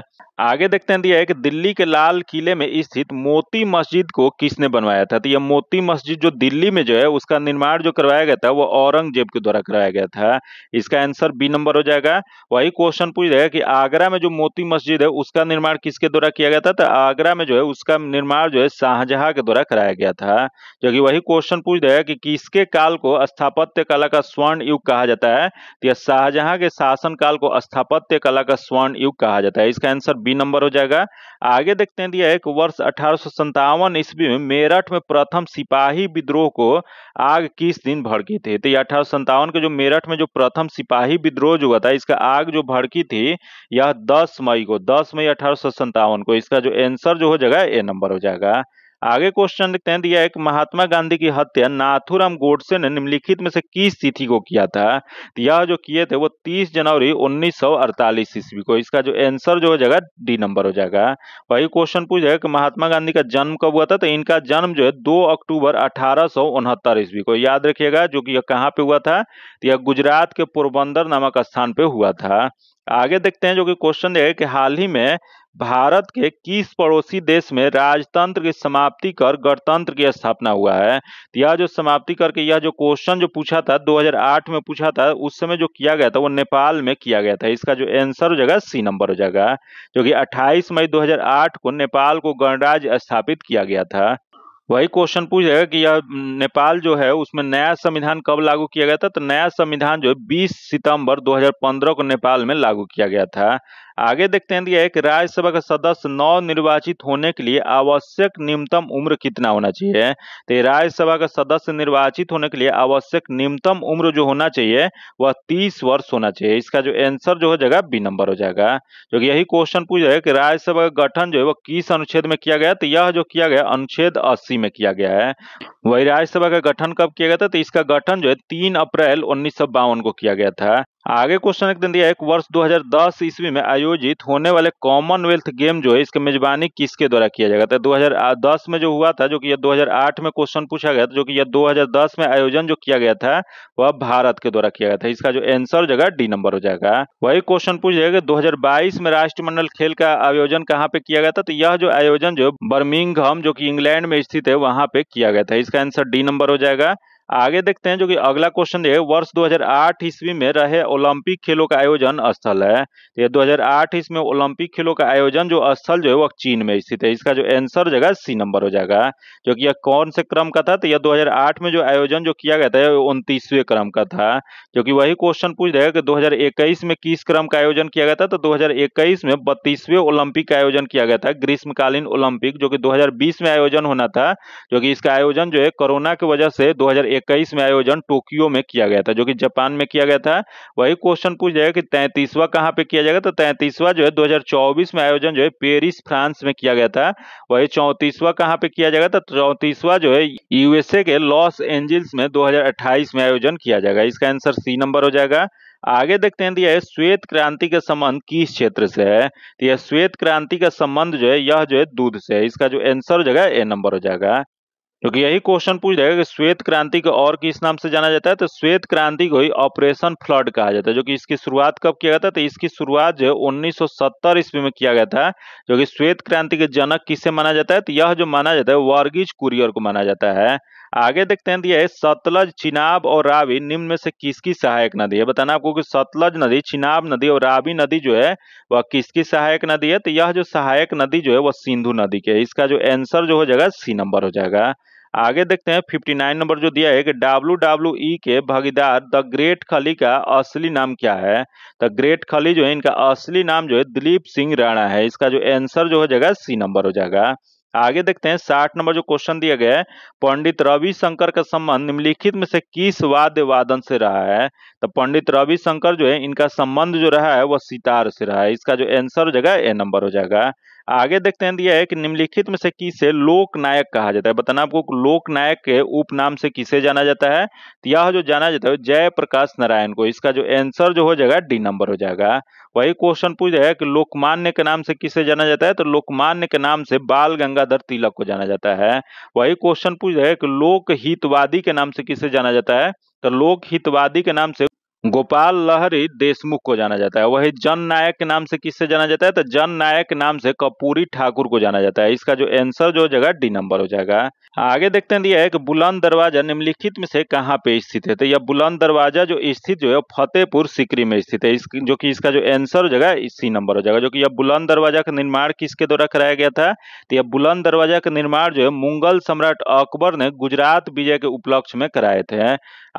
आगे देखते हैं दिया है कि दिल्ली के लाल किले में स्थित मोती मस्जिद को किसने बनवाया था तो यह मोती मस्जिद जो दिल्ली में जो है उसका निर्माण जो करवाया गया था वो औरंगजेब के द्वारा कराया गया था इसका आंसर बी नंबर हो जाएगा वही क्वेश्चन पूछ रहे जाएगा कि आगरा में जो मोती मस्जिद है उसका निर्माण किसके द्वारा किया गया था तो आगरा में जो है उसका निर्माण जो है शाहजहां के द्वारा कराया गया था जो कि वही क्वेश्चन पूछ देगा कि किसके काल को स्थापत्य कला का स्वर्ण युग कहा जाता है तो यह शाहजहां के शासन काल को स्थापत्य कला का स्वर्ण युग कहा जाता है इसका आंसर बी नंबर हो जाएगा आगे देखते हैं दिया तो है कि वर्ष अठारह ईस्वी में मेरठ में प्रथम सिपाही विद्रोह को आग किस दिन भड़की थी तो यह अठारह के जो मेरठ में जो प्रथम सिपाही विद्रोह जो हुआ था इसका आग जो भड़की थी होगी यह 10 मई को 10 मई अठारह को इसका जो आंसर जो हो जाएगा ए नंबर हो जाएगा आगे क्वेश्चन देखते हैं दिया एक महात्मा गांधी की हत्या नाथुराम गोडसे ने निम्नलिखित में से किस तिथि को किया था तो यह जो किए थे वो 30 जनवरी 1948 सौ ईस्वी को इसका जो आंसर जो हो जाएगा डी नंबर हो जाएगा वही क्वेश्चन पूछेगा कि महात्मा गांधी का जन्म कब हुआ था तो इनका जन्म जो है 2 अक्टूबर अठारह ईस्वी को याद रखिएगा जो कि यह कहाँ पे हुआ था तो यह गुजरात के पोरबंदर नामक स्थान पर हुआ था आगे देखते हैं जो कि क्वेश्चन है कि हाल ही में भारत के किस पड़ोसी देश में राजतंत्र की समाप्ति कर गणतंत्र की स्थापना हुआ है तो यह जो समाप्ति करके यह जो क्वेश्चन जो पूछा था 2008 में पूछा था उस समय जो किया गया था वो नेपाल में किया गया था इसका जो आंसर हो जाएगा सी नंबर हो जाएगा जो कि 28 मई 2008 को नेपाल को गणराज्य स्थापित किया गया था वही क्वेश्चन पूछ जाएगा कि यह नेपाल जो है उसमें नया संविधान कब लागू किया गया था तो नया संविधान जो है 20 सितंबर 2015 को नेपाल में लागू किया गया था आगे देखते हैं दिया कि राज्यसभा का सदस्य नौ निर्वाचित होने के लिए आवश्यक न्यूनतम उम्र कितना होना चाहिए तो राज्यसभा का सदस्य निर्वाचित होने के लिए आवश्यक न्यूनतम उम्र जो होना चाहिए वह तीस वर्ष होना चाहिए इसका जो आंसर जो हो जाएगा बी नंबर हो जाएगा जो यही क्वेश्चन पूछ रहे कि राज्यसभा का गठन जो है वह किस अनुच्छेद में किया गया तो यह जो किया गया अनुच्छेद अस्सी में किया गया है वही राज्यसभा का गठन कब किया गया था तो इसका गठन जो है तीन अप्रैल उन्नीस को किया गया था आगे क्वेश्चन एक दिन दिया है एक वर्ष 2010 ईस्वी में आयोजित होने वाले कॉमनवेल्थ गेम जो है इसके मेजबानी किसके द्वारा किया जाएगा तो 2010 में जो हुआ था जो कि यह 2008 में क्वेश्चन पूछा गया था जो कि यह 2010 में आयोजन जो किया गया था वह भारत के द्वारा किया गया था इसका जो आंसर जगह डी नंबर हो जाएगा वही क्वेश्चन पूछ जाएगा दो में राष्ट्रमंडल खेल का आयोजन कहाँ पे किया गया था तो यह जो आयोजन जो बर्मिंगहम जो की इंग्लैंड में स्थित है वहां पे किया गया था इसका आंसर डी नंबर हो जाएगा आगे देखते हैं जो कि अगला क्वेश्चन है वर्ष 2008 ईस्वी में रहे ओलंपिक खेलों का आयोजन स्थल है तो ये 2008 ईस्वी में ओलंपिक खेलों का आयोजन जो स्थल जो है वह चीन में स्थित है इसका जो आंसर जगह सी नंबर हो जाएगा जो कि यह कौन से क्रम का था तो यह 2008 में जो आयोजन जो किया गया था उनतीसवें क्रम का था जो कि वही क्वेश्चन पूछ रहेगा कि दो में किस क्रम का आयोजन किया गया था तो दो में बत्तीसवें ओलंपिक का आयोजन किया गया था ग्रीष्मकालीन ओलंपिक जो कि दो में आयोजन होना था जो कि इसका आयोजन जो है कोरोना की वजह से दो 2021 में आयोजन टोक्यो में किया गया था जो कि जापान में किया गया था वही क्वेश्चन पूछ जाएगा कि तैंतीसवा कहाँ पे किया जाएगा तो तैंतीसवा जो है 2024 में आयोजन जो है पेरिस फ्रांस में किया गया था वही चौंतीसवा कहाँ पे किया जाएगा तो चौंतीसवा जो है यूएसए के लॉस एंजल्स में दो में आयोजन किया जाएगा इसका आंसर सी नंबर हो जाएगा आगे देखते हैं दिया तो है श्वेत क्रांति का संबंध किस क्षेत्र से है तो यह श्वेत क्रांति का संबंध जो है यह जो है दूध से है इसका जो आंसर हो जाएगा ए नंबर हो जाएगा क्योंकि यही क्वेश्चन पूछ जाएगा कि श्वेत क्रांति को और किस नाम से जाना जाता है तो श्वेत क्रांति को ही ऑपरेशन फ्लड कहा जाता है जो कि इसकी शुरुआत कब किया गया था तो इसकी शुरुआत जो है उन्नीस ईस्वी में किया गया था जो कि श्वेत क्रांति के जनक किसे माना जाता है तो यह जो माना जाता है वर्गीज कुरियर को माना जाता है आगे देखते हैं तो यह सतलज चिनाब और रावी निम्न में से किसकी सहायक नदी है बताना आपको कि सतलज नदी चिनाब नदी और रावी नदी जो है वह किसकी सहायक नदी है तो यह जो सहायक नदी जो है वह सिंधु नदी की है इसका जो आंसर जो हो जाएगा सी नंबर हो जाएगा आगे देखते हैं 59 नंबर जो दिया है कि डब्ल्यू डब्ल्यू ई के भागीदार द ग्रेट खली का असली नाम क्या है द ग्रेट खली जो है इनका असली नाम जो है दिलीप सिंह राणा है इसका जो आंसर जो हो जाएगा सी नंबर हो जाएगा आगे देखते हैं साठ नंबर जो क्वेश्चन दिया गया है पंडित रविशंकर का संबंध निम्नलिखित में से किस वाद्य वादन से रहा है तो पंडित रविशंकर जो है इनका संबंध जो रहा है वह सितार से रहा है इसका जो आंसर हो जाएगा ए नंबर हो जाएगा आगे देखते हैं दिया है कि निम्नलिखित में से किसे लोकनायक कहा जाता है बताना आपको लोकनायक के उपनाम से किसे जाना जाता है तो यह जो जाना जाता है जयप्रकाश नारायण को इसका जो आंसर जो हो जाएगा डी नंबर हो जाएगा वही क्वेश्चन पूछ रहा है कि लोकमान्य के नाम से किसे जाना जाता है तो लोकमान्य के नाम से बाल गंगाधर तिलक को जाना जाता है वही क्वेश्चन पूछ रहा है कि लोकहितवादी के नाम से किसे जाना जाता है तो लोकहितवादी के नाम से गोपाल लहरी देशमुख को जाना जाता है वही जन नायक के नाम से किससे जाना जाता है तो जन नायक के नाम से कपूरी ठाकुर को जाना जाता है इसका जो आंसर जो हो जाएगा डी नंबर हो जाएगा आगे देखते हैं दिया है कि बुलंद दरवाजा निम्नलिखित में से कहाँ पे स्थित है तो यह बुलंद दरवाजा जो स्थित जो है फतेहपुर सिकरी में स्थित है इस जो कि इसका जो आंसर हो जाएगा सी नंबर हो जाएगा जो कि यह बुलंद दरवाजा का निर्माण किसके द्वारा कराया गया था तो यह बुलंद दरवाजा का निर्माण जो है मुगल सम्राट अकबर ने गुजरात विजय के उपलक्ष्य में कराए थे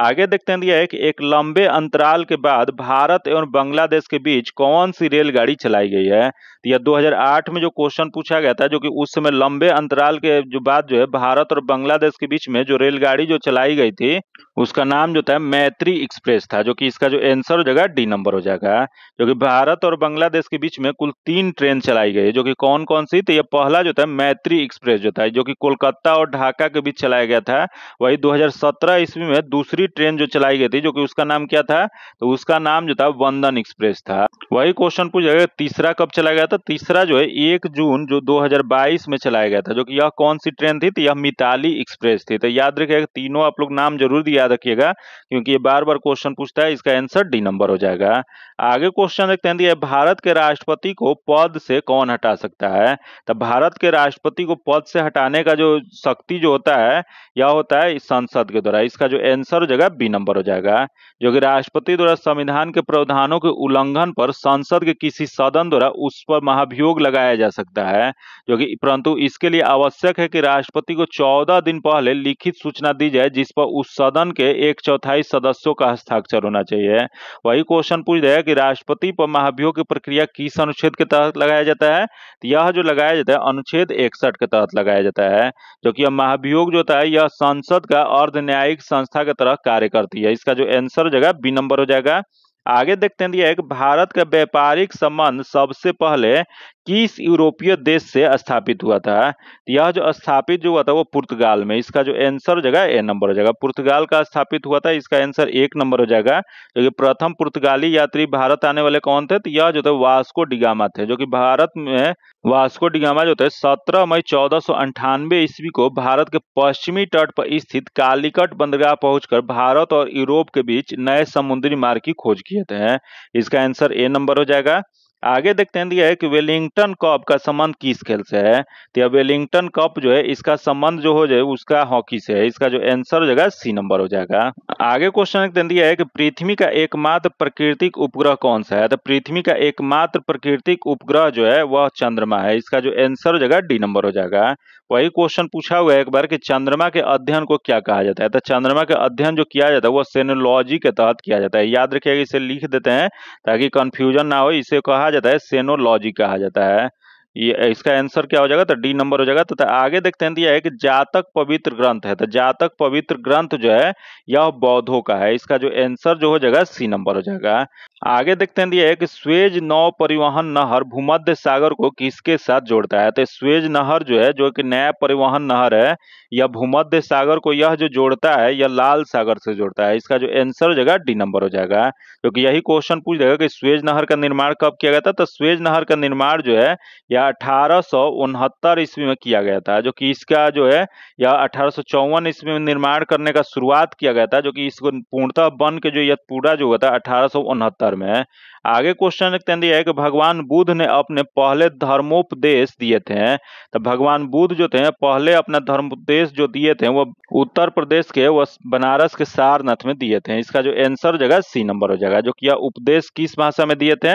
आगे देखते हैं दिया है कि एक लंबे अंत अंतराल के बाद भारत एवं बांग्लादेश के बीच कौन सी रेलगाड़ी चलाई गई है तो यह 2008 में जो क्वेश्चन पूछा गया था जो कि उस समय लंबे अंतराल के जो बाद जो है भारत और बांग्लादेश के बीच में जो रेलगाड़ी जो चलाई गई थी उसका नाम जो था मैत्री एक्सप्रेस था जो कि इसका जो आंसर हो जाएगा डी नंबर हो जाएगा जो कि भारत और बांग्लादेश के बीच में कुल तीन ट्रेन चलाई गई जो कि कौन कौन सी तो यह पहला जो था मैत्री एक्सप्रेस जो था जो कि कोलकाता और ढाका के बीच चलाया गया था वही 2017 ईस्वी में दूसरी ट्रेन जो चलाई गई थी जो कि उसका नाम क्या था था तो उसका नाम जो था वंदन एक्सप्रेस था वही क्वेश्चन पूछेगा तीसरा कब चलाया गया था तीसरा जो है एक जून जो 2022 में चलाया गया था जो कि यह कौन सी ट्रेन थी तो यह मिताली एक्सप्रेस थी तो याद रखिएगा तीनों आप लोग नाम जरूर याद रखिएगा क्योंकि ये बार बार क्वेश्चन पूछता है इसका आंसर डी नंबर हो जाएगा आगे क्वेश्चन देखते हैं तो भारत के राष्ट्रपति को पद से कौन हटा सकता है तो भारत के राष्ट्रपति को पद से हटाने का जो शक्ति जो होता है यह होता है संसद के द्वारा इसका जो आंसर हो जाएगा बी नंबर हो जाएगा जो कि राष्ट्र राष्ट्रपति द्वारा संविधान के प्रावधानों के उल्लंघन पर संसद के किसी सदन द्वारा उस पर महाभियोग लगाया जा सकता है जो कि परंतु इसके लिए आवश्यक है कि राष्ट्रपति को चौदह दिन पहले लिखित सूचना दी जाए जिस पर उस सदन के एक चौथाई सदस्यों का हस्ताक्षर होना चाहिए वही क्वेश्चन पूछ रहे कि राष्ट्रपति पर महाभियोग की प्रक्रिया किस अनुच्छेद के तहत लगाया जाता है तो यह जो लगाया जाता है अनुच्छेद इकसठ के तहत लगाया जाता है जो कि महाभियोग जो होता है यह संसद का अर्ध न्यायिक संस्था की तरह कार्य करती है इसका जो आंसर जगह तीन नंबर हो जाएगा आगे देखते हैं दिया तो है कि भारत का व्यापारिक संबंध सबसे पहले किस यूरोपीय देश से स्थापित हुआ था तो यह जो स्थापित जो हुआ था वो पुर्तगाल में इसका जो आंसर हो जाएगा ए नंबर हो जाएगा पुर्तगाल का स्थापित हुआ था इसका आंसर एक नंबर हो जाएगा क्योंकि प्रथम पुर्तगाली यात्री भारत आने वाले कौन थे तो यह जो था वास्को डिगामा थे जो कि भारत में वास्को डिगामा जो थे सत्रह मई चौदह सौ अंठानवे ईस्वी को भारत के पश्चिमी तट पर स्थित कालीकट बंदरगाह पहुंचकर भारत और यूरोप के बीच नए समुद्री मार्ग की खोज किए थे इसका आंसर ए नंबर हो जाएगा आगे देखते हैं दिया है कि वेलिंगटन कप का संबंध किस खेल से है तो यह वेलिंगटन कप जो है इसका संबंध जो हो जाए उसका हॉकी से है इसका जो आंसर हो जाएगा सी नंबर हो जाएगा आगे क्वेश्चन दिया है कि पृथ्वी का एकमात्र प्राकृतिक उपग्रह कौन सा है तो पृथ्वी का एकमात्र प्राकृतिक उपग्रह जो है वह चंद्रमा है इसका जो आंसर हो जाएगा डी नंबर हो जाएगा वही क्वेश्चन पूछा हुआ है एक बार कि चंद्रमा के अध्ययन को क्या कहा जाता है तो चंद्रमा के अध्ययन जो किया जाता है वो सेनोलॉजी के तहत किया जाता है याद रखिएगा इसे लिख देते हैं ताकि कंफ्यूजन ना हो इसे कहा जाता है सेनोलॉजी कहा जाता है ये इसका आंसर क्या हो जाएगा तो डी नंबर हो जाएगा तो, तो आगे देखते हैं दिया तो है कि जातक पवित्र ग्रंथ है तो जातक पवित्र ग्रंथ जो है यह बौद्धों का है इसका जो आंसर जो हो जाएगा सी नंबर हो जाएगा आगे देखते हैं दिया तो है कि स्वेज नौ परिवहन नहर भूमध्य सागर को किसके साथ जोड़ता है तो स्वेज नहर जो है जो कि नया परिवहन नहर है या भूमध्य सागर को यह जो जोड़ता है यह लाल सागर से जोड़ता है इसका जो आंसर हो जाएगा डी नंबर हो जाएगा क्योंकि तो यही क्वेश्चन पूछ देगा कि स्वेज नहर का निर्माण कब किया गया था तो स्वेज नहर का निर्माण जो है यह अठारह ईस्वी में किया गया था जो कि इसका जो है यह अठारह ईस्वी में निर्माण करने का शुरुआत किया गया था जो कि इसको पूर्णतः बन के जो यह पूरा जो हुआ था अठारह में आगे क्वेश्चन दिया तो है कि भगवान बुद्ध ने अपने पहले धर्मोपदेश दिए थे तो भगवान बुद्ध जो थे पहले अपना धर्मोपदेश आदेश जो दिए थे वो उत्तर प्रदेश के वो बनारस के सारनाथ में दिए थे इसका जो आंसर जगह सी नंबर हो जाएगा जो कि यह उपदेश किस भाषा में दिए थे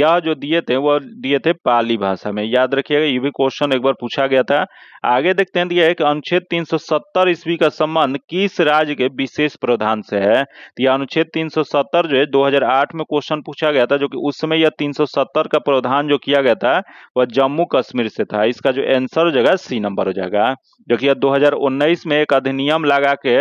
यह जो दिए थे वो दिए थे पाली भाषा में याद रखिएगा ये भी क्वेश्चन एक बार पूछा गया था आगे देखते हैं दिया है कि अनुच्छेद 370 ईस्वी का संबंध किस राज्य के विशेष प्रावधान से है तो यह अनुच्छेद 370 जो है 2008 में क्वेश्चन पूछा गया था जो कि उस समय यह 370 का प्रावधान जो किया गया था वह जम्मू कश्मीर से था इसका जो आंसर हो जाएगा सी नंबर हो जाएगा जो कि यह 2019 में एक अधिनियम लगा के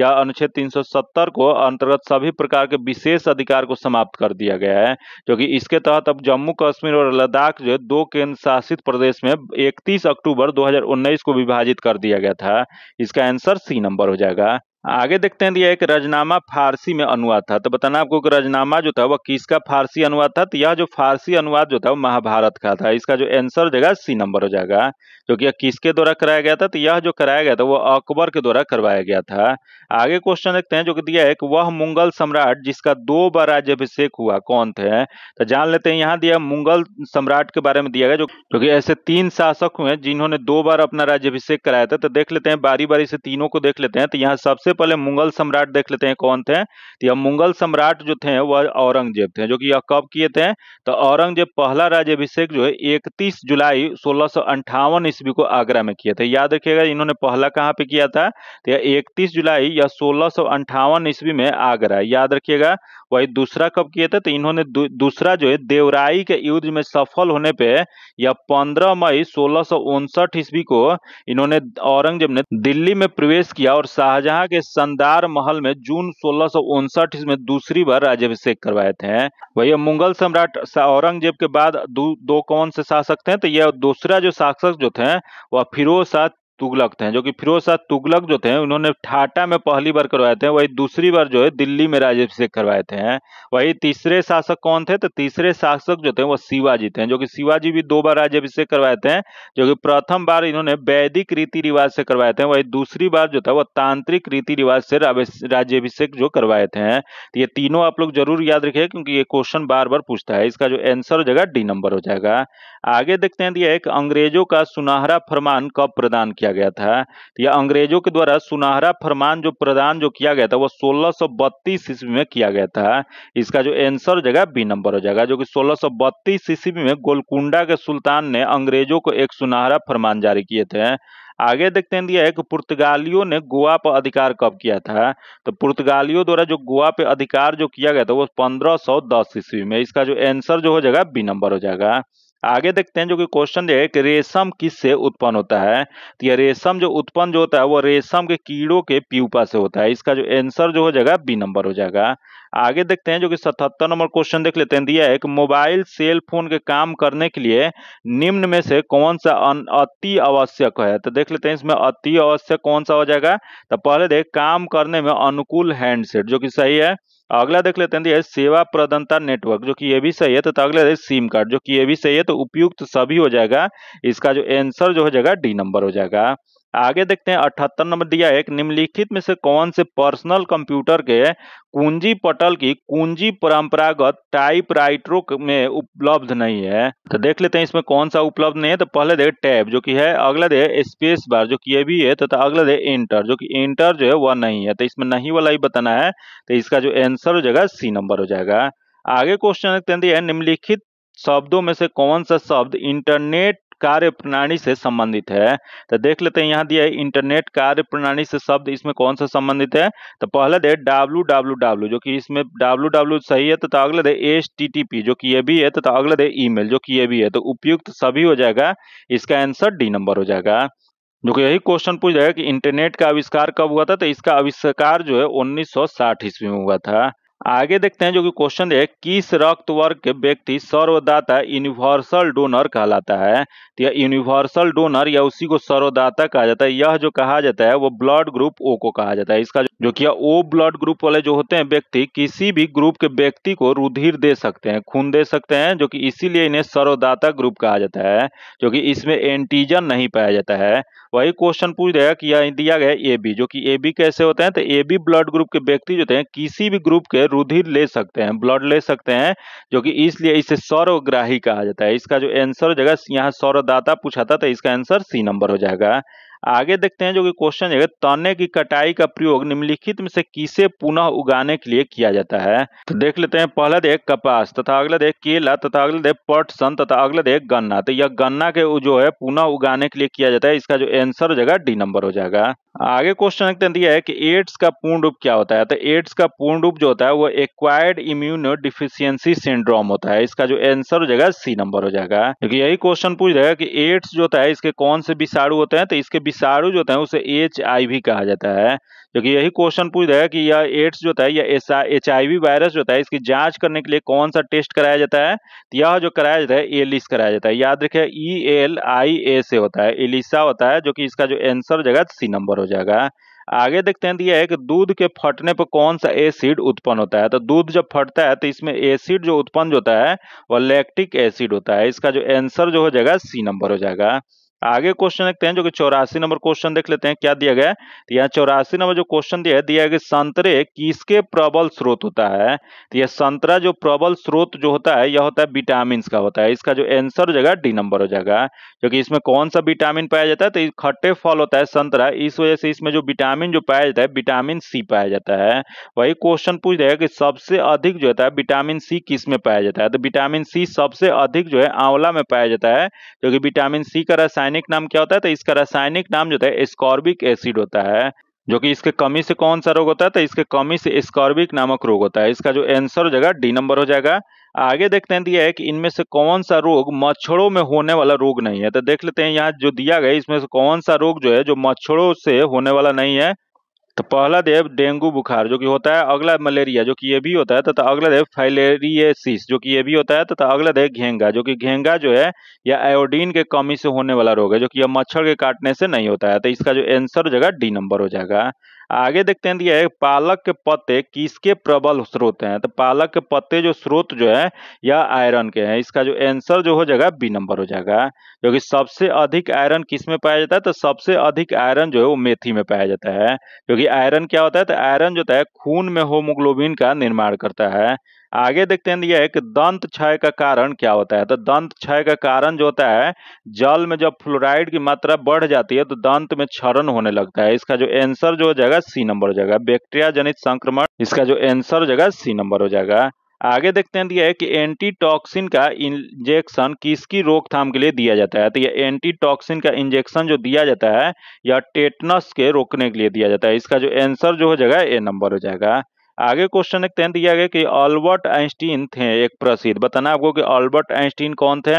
या अनुच्छेद 370 को अंतर्गत सभी प्रकार के विशेष अधिकार को समाप्त कर दिया गया है क्योंकि इसके तहत अब जम्मू कश्मीर और लद्दाख जो दो केंद्र शासित प्रदेश में 31 अक्टूबर 2019 को विभाजित कर दिया गया था इसका आंसर सी नंबर हो जाएगा आगे देखते हैं दिया एक रजनामा फारसी में अनुवाद था तो बताना आपको कि रजनामा जो था वह किसका फारसी अनुवाद था तो यह जो फारसी अनुवाद जो था वो महाभारत का था इसका जो आंसर हो जाएगा सी नंबर हो जाएगा जो कि यह किसके द्वारा कराया गया था तो यह जो कराया गया था वह अकबर के द्वारा करवाया गया था आगे क्वेश्चन देखते हैं जो कि दिया है कि वह मुगल सम्राट जिसका दो बार राज्यभिषेक हुआ कौन थे तो जान लेते हैं यहाँ दिया मुगल सम्राट के बारे में दिया गया जो क्योंकि ऐसे तीन शासक हुए जिन्होंने दो बार अपना राज्यभिषेक कराया था तो देख लेते हैं बारी बारी से तीनों को देख लेते हैं तो यहाँ सबसे सबसे पहले मुगल सम्राट देख लेते हैं कौन थे तो यह मुगल सम्राट जो थे वह औरंगजेब थे जो कि यह कब किए थे तो औरंगजेब पहला राज्यभिषेक जो है इकतीस जुलाई सोलह ईस्वी को आगरा में किए थे याद रखिएगा इन्होंने पहला कहाँ पे किया था तो यह इकतीस जुलाई या सोलह ईस्वी में आगरा याद रखिएगा वही दूसरा कब किए थे तो इन्होंने दू, दूसरा जो है देवराई के युद्ध में सफल होने पे या 15 मई सोलह सौ ईस्वी को इन्होंने औरंगजेब ने दिल्ली में प्रवेश किया और शाहजहां के संदार महल में जून सोलह सौ ईस्वी में दूसरी बार राज्यभिषेक करवाए थे वही मुगल सम्राट औरंगजेब के बाद दो, दो कौन से शासक थे तो यह दूसरा जो शासक जो थे वह फिरोज शाह तुगलक थे जो कि फिरोज शाह तुगलक जो थे उन्होंने ठाटा में पहली बार करवाए थे वही दूसरी बार जो है दिल्ली में राज्यभिषेक करवाए थे वही तीसरे शासक कौन थे तो तीसरे शासक जो थे वो शिवाजी थे जो कि शिवाजी भी दो बार राज्यभिषेक करवाए थे जो कि प्रथम बार इन्होंने वैदिक रीति रिवाज से करवाए थे वही दूसरी बार जो था वो तांत्रिक रीति रिवाज से राज्यभिषेक जो करवाए थे तो ये तीनों आप लोग जरूर याद रखिये क्योंकि ये क्वेश्चन बार बार पूछता है इसका जो एंसर हो जाएगा डी नंबर हो जाएगा आगे देखते हैं तो एक अंग्रेजों का सुनहरा फरमान कब प्रदान किया किया गया था या अंग्रेजों के द्वारा सुनहरा फरमान जो प्रदान जो किया गया था वह सोलह सौ ईस्वी में किया गया था इसका जो एंसर हो जाएगा बी नंबर हो जाएगा जो कि सोलह सौ ईस्वी में गोलकुंडा के सुल्तान ने अंग्रेजों को एक सुनहरा फरमान जारी किए थे आगे देखते हैं दिया है कि पुर्तगालियों ने गोवा पर अधिकार कब किया था तो पुर्तगालियों द्वारा जो गोवा पे अधिकार जो किया गया था वो 1510 ईस्वी में इसका जो आंसर जो हो जाएगा बी नंबर हो जाएगा आगे देखते हैं जो कि क्वेश्चन है कि रेशम किससे उत्पन्न होता है तो यह रेशम जो उत्पन्न जो होता है वो रेशम के कीड़ों के प्यूपा से होता है इसका जो आंसर जो हो जाएगा बी नंबर हो जाएगा आगे देखते हैं जो कि सतहत्तर नंबर क्वेश्चन देख लेते हैं दिया है कि मोबाइल सेल फोन के काम करने के लिए निम्न में से कौन सा अति आवश्यक है तो देख लेते हैं इसमें अति आवश्यक कौन सा हो जाएगा तो पहले देख काम करने में अनुकूल हैंडसेट जो कि सही है अगला देख लेते हैं सेवा प्रदाता नेटवर्क जो कि ये भी सही है तथा तो अगला सिम कार्ड जो कि ये भी सही है तो उपयुक्त सभी हो जाएगा इसका जो आंसर जो हो जाएगा डी नंबर हो जाएगा आगे देखते हैं अठहत्तर नंबर दिया है निम्नलिखित में से कौन से पर्सनल कंप्यूटर के कुंजी पटल की कुंजी परंपरागत टाइप राइटरों में उपलब्ध नहीं है तो देख लेते हैं इसमें कौन सा उपलब्ध नहीं है तो पहले दे टैब जो कि है अगला दे स्पेस बार जो कि ये भी है तथा तो, तो अगला दे इंटर जो कि इंटर जो है वह नहीं है तो इसमें नहीं वाला ही बताना है तो इसका जो एंसर हो जाएगा सी नंबर हो जाएगा आगे क्वेश्चन देखते हैं तो निम्नलिखित शब्दों में से कौन सा शब्द इंटरनेट कार्य प्रणाली से संबंधित है तो देख लेते हैं यहाँ दिया है इंटरनेट कार्य प्रणाली से शब्द इसमें कौन सा संबंधित है तो पहला दे डब्ल्यू डब्ल्यू डब्ल्यू जो कि इसमें डब्ल्यू डब्ल्यू सही है तो, तो अगला दे एस टी टी पी जो कि ये भी है तो, तो अगला दे ईमेल जो कि ये भी है तो उपयुक्त सभी हो जाएगा इसका आंसर डी नंबर हो जाएगा जो कि यही क्वेश्चन पूछ रहा है कि इंटरनेट का आविष्कार कब हुआ था तो इसका आविष्कार जो है 1960 ईस्वी में हुआ था आगे देखते हैं जो कि क्वेश्चन है किस रक्त वर्ग के व्यक्ति सर्वदाता यूनिवर्सल डोनर कहलाता है तो यह यूनिवर्सल डोनर या उसी को सर्वदाता कहा जाता है यह जो कहा जाता है वो ब्लड ग्रुप ओ को कहा जाता है इसका जो कि ओ ब्लड ग्रुप वाले जो होते हैं व्यक्ति किसी भी ग्रुप के व्यक्ति को रुधिर दे सकते हैं खून दे सकते हैं जो कि इसीलिए इन्हें सर्वदाता ग्रुप कहा जाता है जो कि इसमें एंटीजन नहीं पाया जाता है वही क्वेश्चन पूछ देगा कि यह दिया गया ए बी जो कि ए बी कैसे होते हैं तो ए बी ब्लड ग्रुप के व्यक्ति जो होते हैं किसी भी ग्रुप के रुधिर ले सकते हैं ब्लड ले सकते हैं जो कि इसलिए इसे सौरग्राही कहा जाता है इसका जो आंसर हो जाएगा यहाँ सौरदाता पूछा था तो इसका आंसर सी नंबर हो जाएगा आगे देखते हैं जो कि क्वेश्चन है तने की कटाई का प्रयोग निम्नलिखित में से किसे पुनः उगाने के लिए किया जाता है तो देख लेते हैं पहला देख कपास तथा अगला देख केला तथा अगला देख पटसन तथा अगला देख गन्ना तो यह गन्ना के जो है पुनः उगाने के लिए किया जाता है इसका जो एंसर हो जाएगा डी नंबर हो जाएगा आगे क्वेश्चन दिया तो है कि एड्स का पूर्ण रूप क्या होता है तो एड्स का पूर्ण रूप जो होता है वो एक्वायर्ड इम्यूनो डिफिशियंसी सिंड्रोम होता है इसका जो आंसर हो जाएगा सी नंबर हो जाएगा क्योंकि यही क्वेश्चन पूछ देगा कि एड्स जो होता है इसके कौन से विषाणु होते हैं तो इसके विषाणु जो है उसे एच कहा जाता है क्योंकि यही क्वेश्चन पूछ रहा है कि यह एड्स जो है या एच आई वायरस जो है इसकी जांच करने के लिए कौन सा टेस्ट कराया जाता है तो यह जो कराया जाता है एलिस कराया जाता है याद रखिए ई एल आई ए से होता है एलिसा होता है जो कि इसका जो आंसर हो जाएगा सी नंबर हो जाएगा आगे देखते हैं दिया तो है कि दूध के फटने पर कौन सा एसिड उत्पन्न होता है तो दूध जब फटता है तो इसमें एसिड जो उत्पन्न होता है वह लैक्टिक एसिड होता है इसका जो आंसर जो हो जाएगा सी नंबर हो जाएगा आगे क्वेश्चन देखते हैं जो कि चौरासी नंबर क्वेश्चन देख लेते हैं क्या दिया गया तो यहाँ चौरासी नंबर जो क्वेश्चन दिया है दिया कि संतरे किसके प्रबल स्रोत होता है तो यह संतरा जो प्रबल स्रोत जो होता है यह होता है विटामिन का होता है इसका जो एंसर हो जाएगा डी नंबर हो जाएगा क्योंकि इसमें कौन सा विटामिन पाया जाता है तो खट्टे फल होता है संतरा इस वजह से इसमें जो विटामिन जो पाया जाता है विटामिन सी पाया जाता है वही क्वेश्चन पूछ रहे कि सबसे अधिक जो होता है विटामिन सी किस में पाया जाता है तो विटामिन सी सबसे अधिक जो है आंवला में पाया जाता है क्योंकि विटामिन सी का रसायन रासायनिक नाम क्या होता है तो इसका रासायनिक नाम जो है स्कॉर्बिक एसिड होता है जो कि इसके कमी से कौन सा रोग होता है तो इसके कमी से स्कॉर्बिक नामक रोग होता है इसका जो आंसर हो जाएगा डी नंबर हो जाएगा आगे देखते हैं दिया है कि इनमें से कौन सा रोग मच्छरों में होने वाला रोग नहीं है तो देख लेते हैं यहाँ जो दिया गया इसमें से कौन सा रोग जो है जो मच्छरों से होने वाला नहीं है तो पहला देव डेंगू बुखार जो कि होता है अगला मलेरिया जो कि ये भी होता है तथा अगला देव फाइलेरियसिस जो कि ये भी होता है तथा अगला देव घेंगा जो कि घेंगा जो है या आयोडीन के कमी से होने वाला रोग है जो कि यह मच्छर के काटने से नहीं होता है तो इसका जो आंसर हो जाएगा डी नंबर हो जाएगा आगे देखते हैं दिया तो है पालक के पत्ते किसके प्रबल स्रोत हैं तो पालक के पत्ते जो स्रोत जो है यह आयरन के हैं इसका जो आंसर जो हो जाएगा बी नंबर हो जाएगा क्योंकि सबसे अधिक आयरन किस में पाया जाता है तो सबसे अधिक आयरन जो है वो मेथी में पाया जाता है क्योंकि आयरन क्या होता है तो आयरन जो होता है खून में होमोग्लोबिन का निर्माण करता है आगे देखते हैं दिया है कि दंत क्षय का कारण क्या होता है तो दंत क्षय का कारण जो होता है जल में जब फ्लोराइड की मात्रा बढ़ जाती है तो दंत में क्षरण होने लगता है इसका जो एंसर जो हो जाएगा सी नंबर हो जाएगा बैक्टीरिया जनित संक्रमण इसका जो एंसर हो जाएगा सी नंबर हो जाएगा आगे देखते हैं दिया है कि एंटीटॉक्सिन का इंजेक्शन किसकी रोकथाम के लिए दिया जाता है तो यह एंटीटॉक्सिन का इंजेक्शन जो दिया जाता है यह टेटनस के रोकने के लिए दिया जाता है इसका जो आंसर जो हो जाएगा ए नंबर हो जाएगा आगे क्वेश्चन एक टेन दिया गया कि अल्बर्ट आइंस्टीन थे एक प्रसिद्ध बताना आपको कि अल्बर्ट आइंस्टीन कौन थे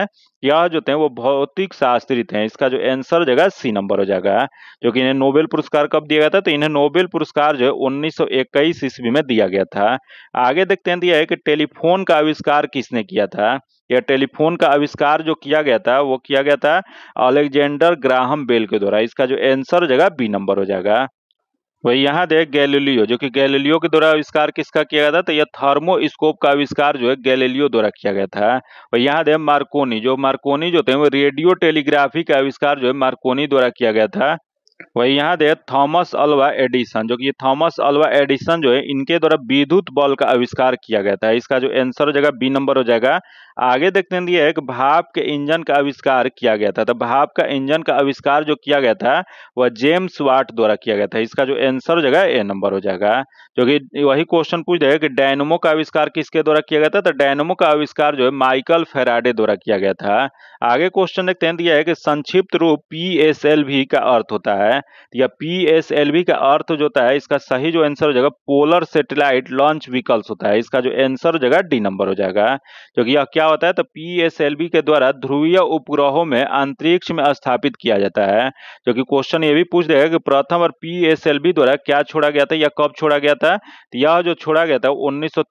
यह जो थे वो भौतिक शास्त्री थे इसका जो आंसर हो जाएगा सी नंबर हो जाएगा जो कि इन्हें नोबेल पुरस्कार कब दिया गया था तो इन्हें नोबेल पुरस्कार जो है उन्नीस सौ इक्कीस ईस्वी में दिया गया था आगे देखते हैं दिया है कि टेलीफोन का आविष्कार किसने किया था या टेलीफोन का आविष्कार जो किया गया था वो किया गया था अलेक्जेंडर ग्राहम बेल के द्वारा इसका जो एंसर हो जाएगा बी नंबर हो जाएगा वही यहाँ देख गैलेलियो जो कि गैलेलियो के द्वारा आविष्कार किसका किया गया था तो यह थर्मो स्कोप का आविष्कार जो है गैलेलियो द्वारा किया गया था वही यहाँ देख मार्कोनी जो मार्कोनी जो थे वो रेडियो टेलीग्राफी का आविष्कार जो है मार्कोनी द्वारा किया गया था वही यहाँ दे थॉमस अल्वा एडिसन जो कि थॉमस अल्वा एडिसन जो है इनके द्वारा विद्युत बल्ब का आविष्कार किया गया था इसका जो आंसर हो जाएगा बी नंबर हो जाएगा आगे देखते हैं एक भाप के इंजन का आविष्कार किया गया था तो भाप का इंजन का आविष्कार जो किया गया था वह जेम्स वाट द्वारा किया गया था इसका जो आंसर हो जाएगा ए नंबर हो जाएगा जो कि वही क्वेश्चन पूछ देगा कि डायनोमो का आविष्कार किसके द्वारा किया गया था तो डायनोमो का आविष्कार जो है माइकल फेराडे द्वारा किया गया था आगे क्वेश्चन देखते हैं दिया तो है कि संक्षिप्त रूप पी का अर्थ होता है तो या पी का अर्थ जो होता है इसका सही जो आंसर हो जाएगा पोलर सेटेलाइट लॉन्च व्हीकल्स होता है इसका जो आंसर हो जाएगा डी नंबर हो जाएगा क्योंकि यह क्या क्या होता है तो पीएसएलवी के द्वारा ध्रुवीय उपग्रहों में अंतरिक्ष में स्थापित किया जाता है जो कि क्वेश्चन ये भी पूछ देगा कि प्रथम और पीएसएलवी द्वारा क्या छोड़ा गया था या कब छोड़ा गया था तो यह जो छोड़ा गया था उन्नीस सौ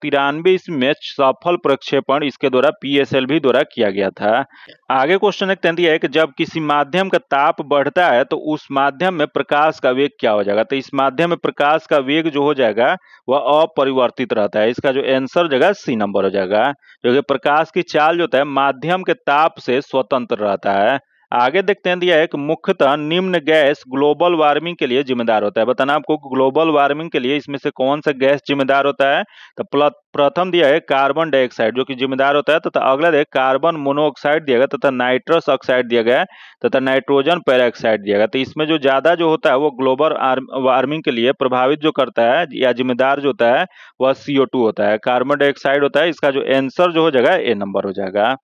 में सफल प्रक्षेपण इसके द्वारा पी द्वारा किया गया था आगे क्वेश्चन एक तैंतीस है कि जब किसी माध्यम का ताप बढ़ता है तो उस माध्यम में प्रकाश का वेग क्या हो जाएगा तो इस माध्यम में प्रकाश का वेग जो हो जाएगा वह अपरिवर्तित रहता है इसका जो आंसर जगह सी नंबर हो जाएगा जो कि प्रकाश की की चाल जो है माध्यम के ताप से स्वतंत्र रहता है आगे देखते हैं दिया एक मुख्यतः निम्न गैस ग्लोबल वार्मिंग के लिए जिम्मेदार होता है बताना आपको ग्लोबल वार्मिंग के लिए इसमें से कौन सा गैस जिम्मेदार होता है तो प्रथम दिया है कार्बन डाइऑक्साइड जो कि जिम्मेदार होता है तथा तो अगला दिया कार्बन मोनोऑक्साइड दिया गया तथा नाइट्रस ऑक्साइड दिया गया तथा नाइट्रोजन पैराऑक्साइड दिया गया तो इसमें जो ज्यादा जो होता है वो ग्लोबल वार्मिंग के लिए प्रभावित जो करता है या जिम्मेदार जो होता है वह सीओ होता है कार्बन डाइऑक्साइड होता है इसका जो एंसर जो हो जाएगा ए नंबर हो जाएगा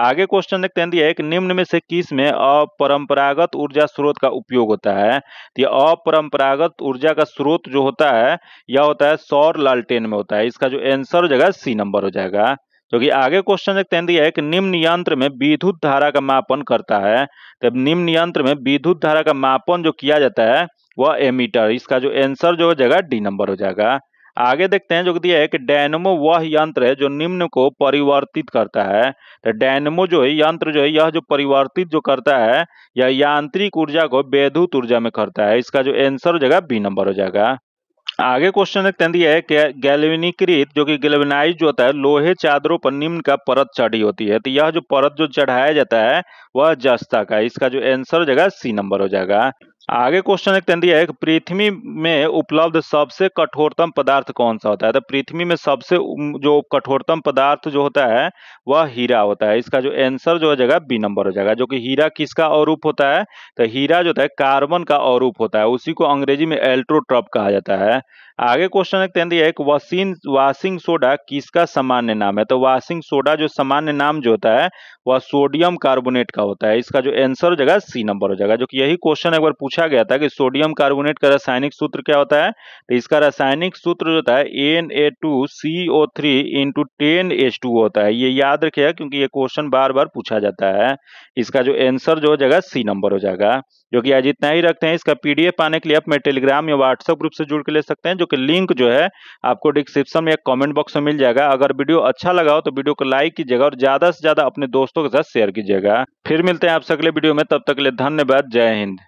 आगे क्वेश्चन देखते हैं दिया कि निम्न में से किस में अपरंपरागत ऊर्जा स्रोत का उपयोग होता है तो यह अपरंपरागत ऊर्जा का स्रोत जो होता है यह होता है सौर लालटेन में होता है इसका जो आंसर हो जाएगा सी नंबर हो जाएगा क्योंकि आगे क्वेश्चन देखते हैं दिया है कि निम्न यंत्र में विद्युत धारा का मापन करता है तब तो निम्न यंत्र में विद्युत धारा का मापन जो किया जाता है वह एमीटर इसका जो आंसर जो हो जाएगा डी नंबर हो जाएगा आगे देखते हैं जो दिया है कि डायनमो वह यंत्र है जो निम्न को परिवर्तित करता है तो डायनमो जो है यंत्र जो है यह जो परिवर्तित जो करता है यह यांत्रिक ऊर्जा को वैद्युत ऊर्जा में करता है इसका जो आंसर हो जाएगा बी नंबर हो जाएगा आगे क्वेश्चन देखते हैं दिया है कि गैल्वेनीकृत जो कि गैल्वेनाइज होता है लोहे चादरों पर निम्न का परत चढ़ी होती है तो यह जो परत जो चढ़ाया जाता है वह जस्ता का इसका जो आंसर हो जाएगा सी नंबर हो जाएगा आगे क्वेश्चन एक दिया है पृथ्वी में उपलब्ध सबसे कठोरतम पदार्थ कौन सा होता है तो पृथ्वी में सबसे जो कठोरतम पदार्थ जो होता है वह हीरा होता है इसका जो आंसर जो हो जाएगा बी नंबर हो जाएगा जो कि हीरा किसका अवरूप होता है तो हीरा जो होता है कार्बन का अवरूप होता है उसी को अंग्रेजी में एल्ट्रोट्रप कहा जाता है आगे क्वेश्चन दे दिया एक वासिन वाशिंग सोडा किसका सामान्य नाम है तो वाशिंग सोडा जो सामान्य नाम जो होता है वह सोडियम कार्बोनेट का होता है इसका जो आंसर हो जाएगा सी नंबर हो जाएगा जो कि यही क्वेश्चन एक बार पूछा गया था कि सोडियम कार्बोनेट का रासायनिक सूत्र क्या होता है तो इसका रासायनिक सूत्र जो होता है N A two C O three into ten H two होता है ये याद रखिएगा क्योंकि ये क्वेश्चन बार बार पूछा जाता है इसका जो आंसर जो हो जाएगा सी नंबर हो जाएगा जो कि आज इतना ही रखते हैं इसका पीडीएफ पाने के लिए आप मेरे टेलीग्राम या व्हाट्सएप ग्रुप से जुड़ के ले सकते हैं जो कि लिंक जो है आपको डिस्क्रिप्शन या कमेंट बॉक्स में मिल जाएगा अगर वीडियो अच्छा लगा हो तो वीडियो को लाइक कीजिएगा और ज्यादा से ज्यादा अपने दोस्तों के साथ शेयर कीजिएगा फिर मिलते हैं आप अगले वीडियो में तब तक के लिए धन्यवाद जय हिंद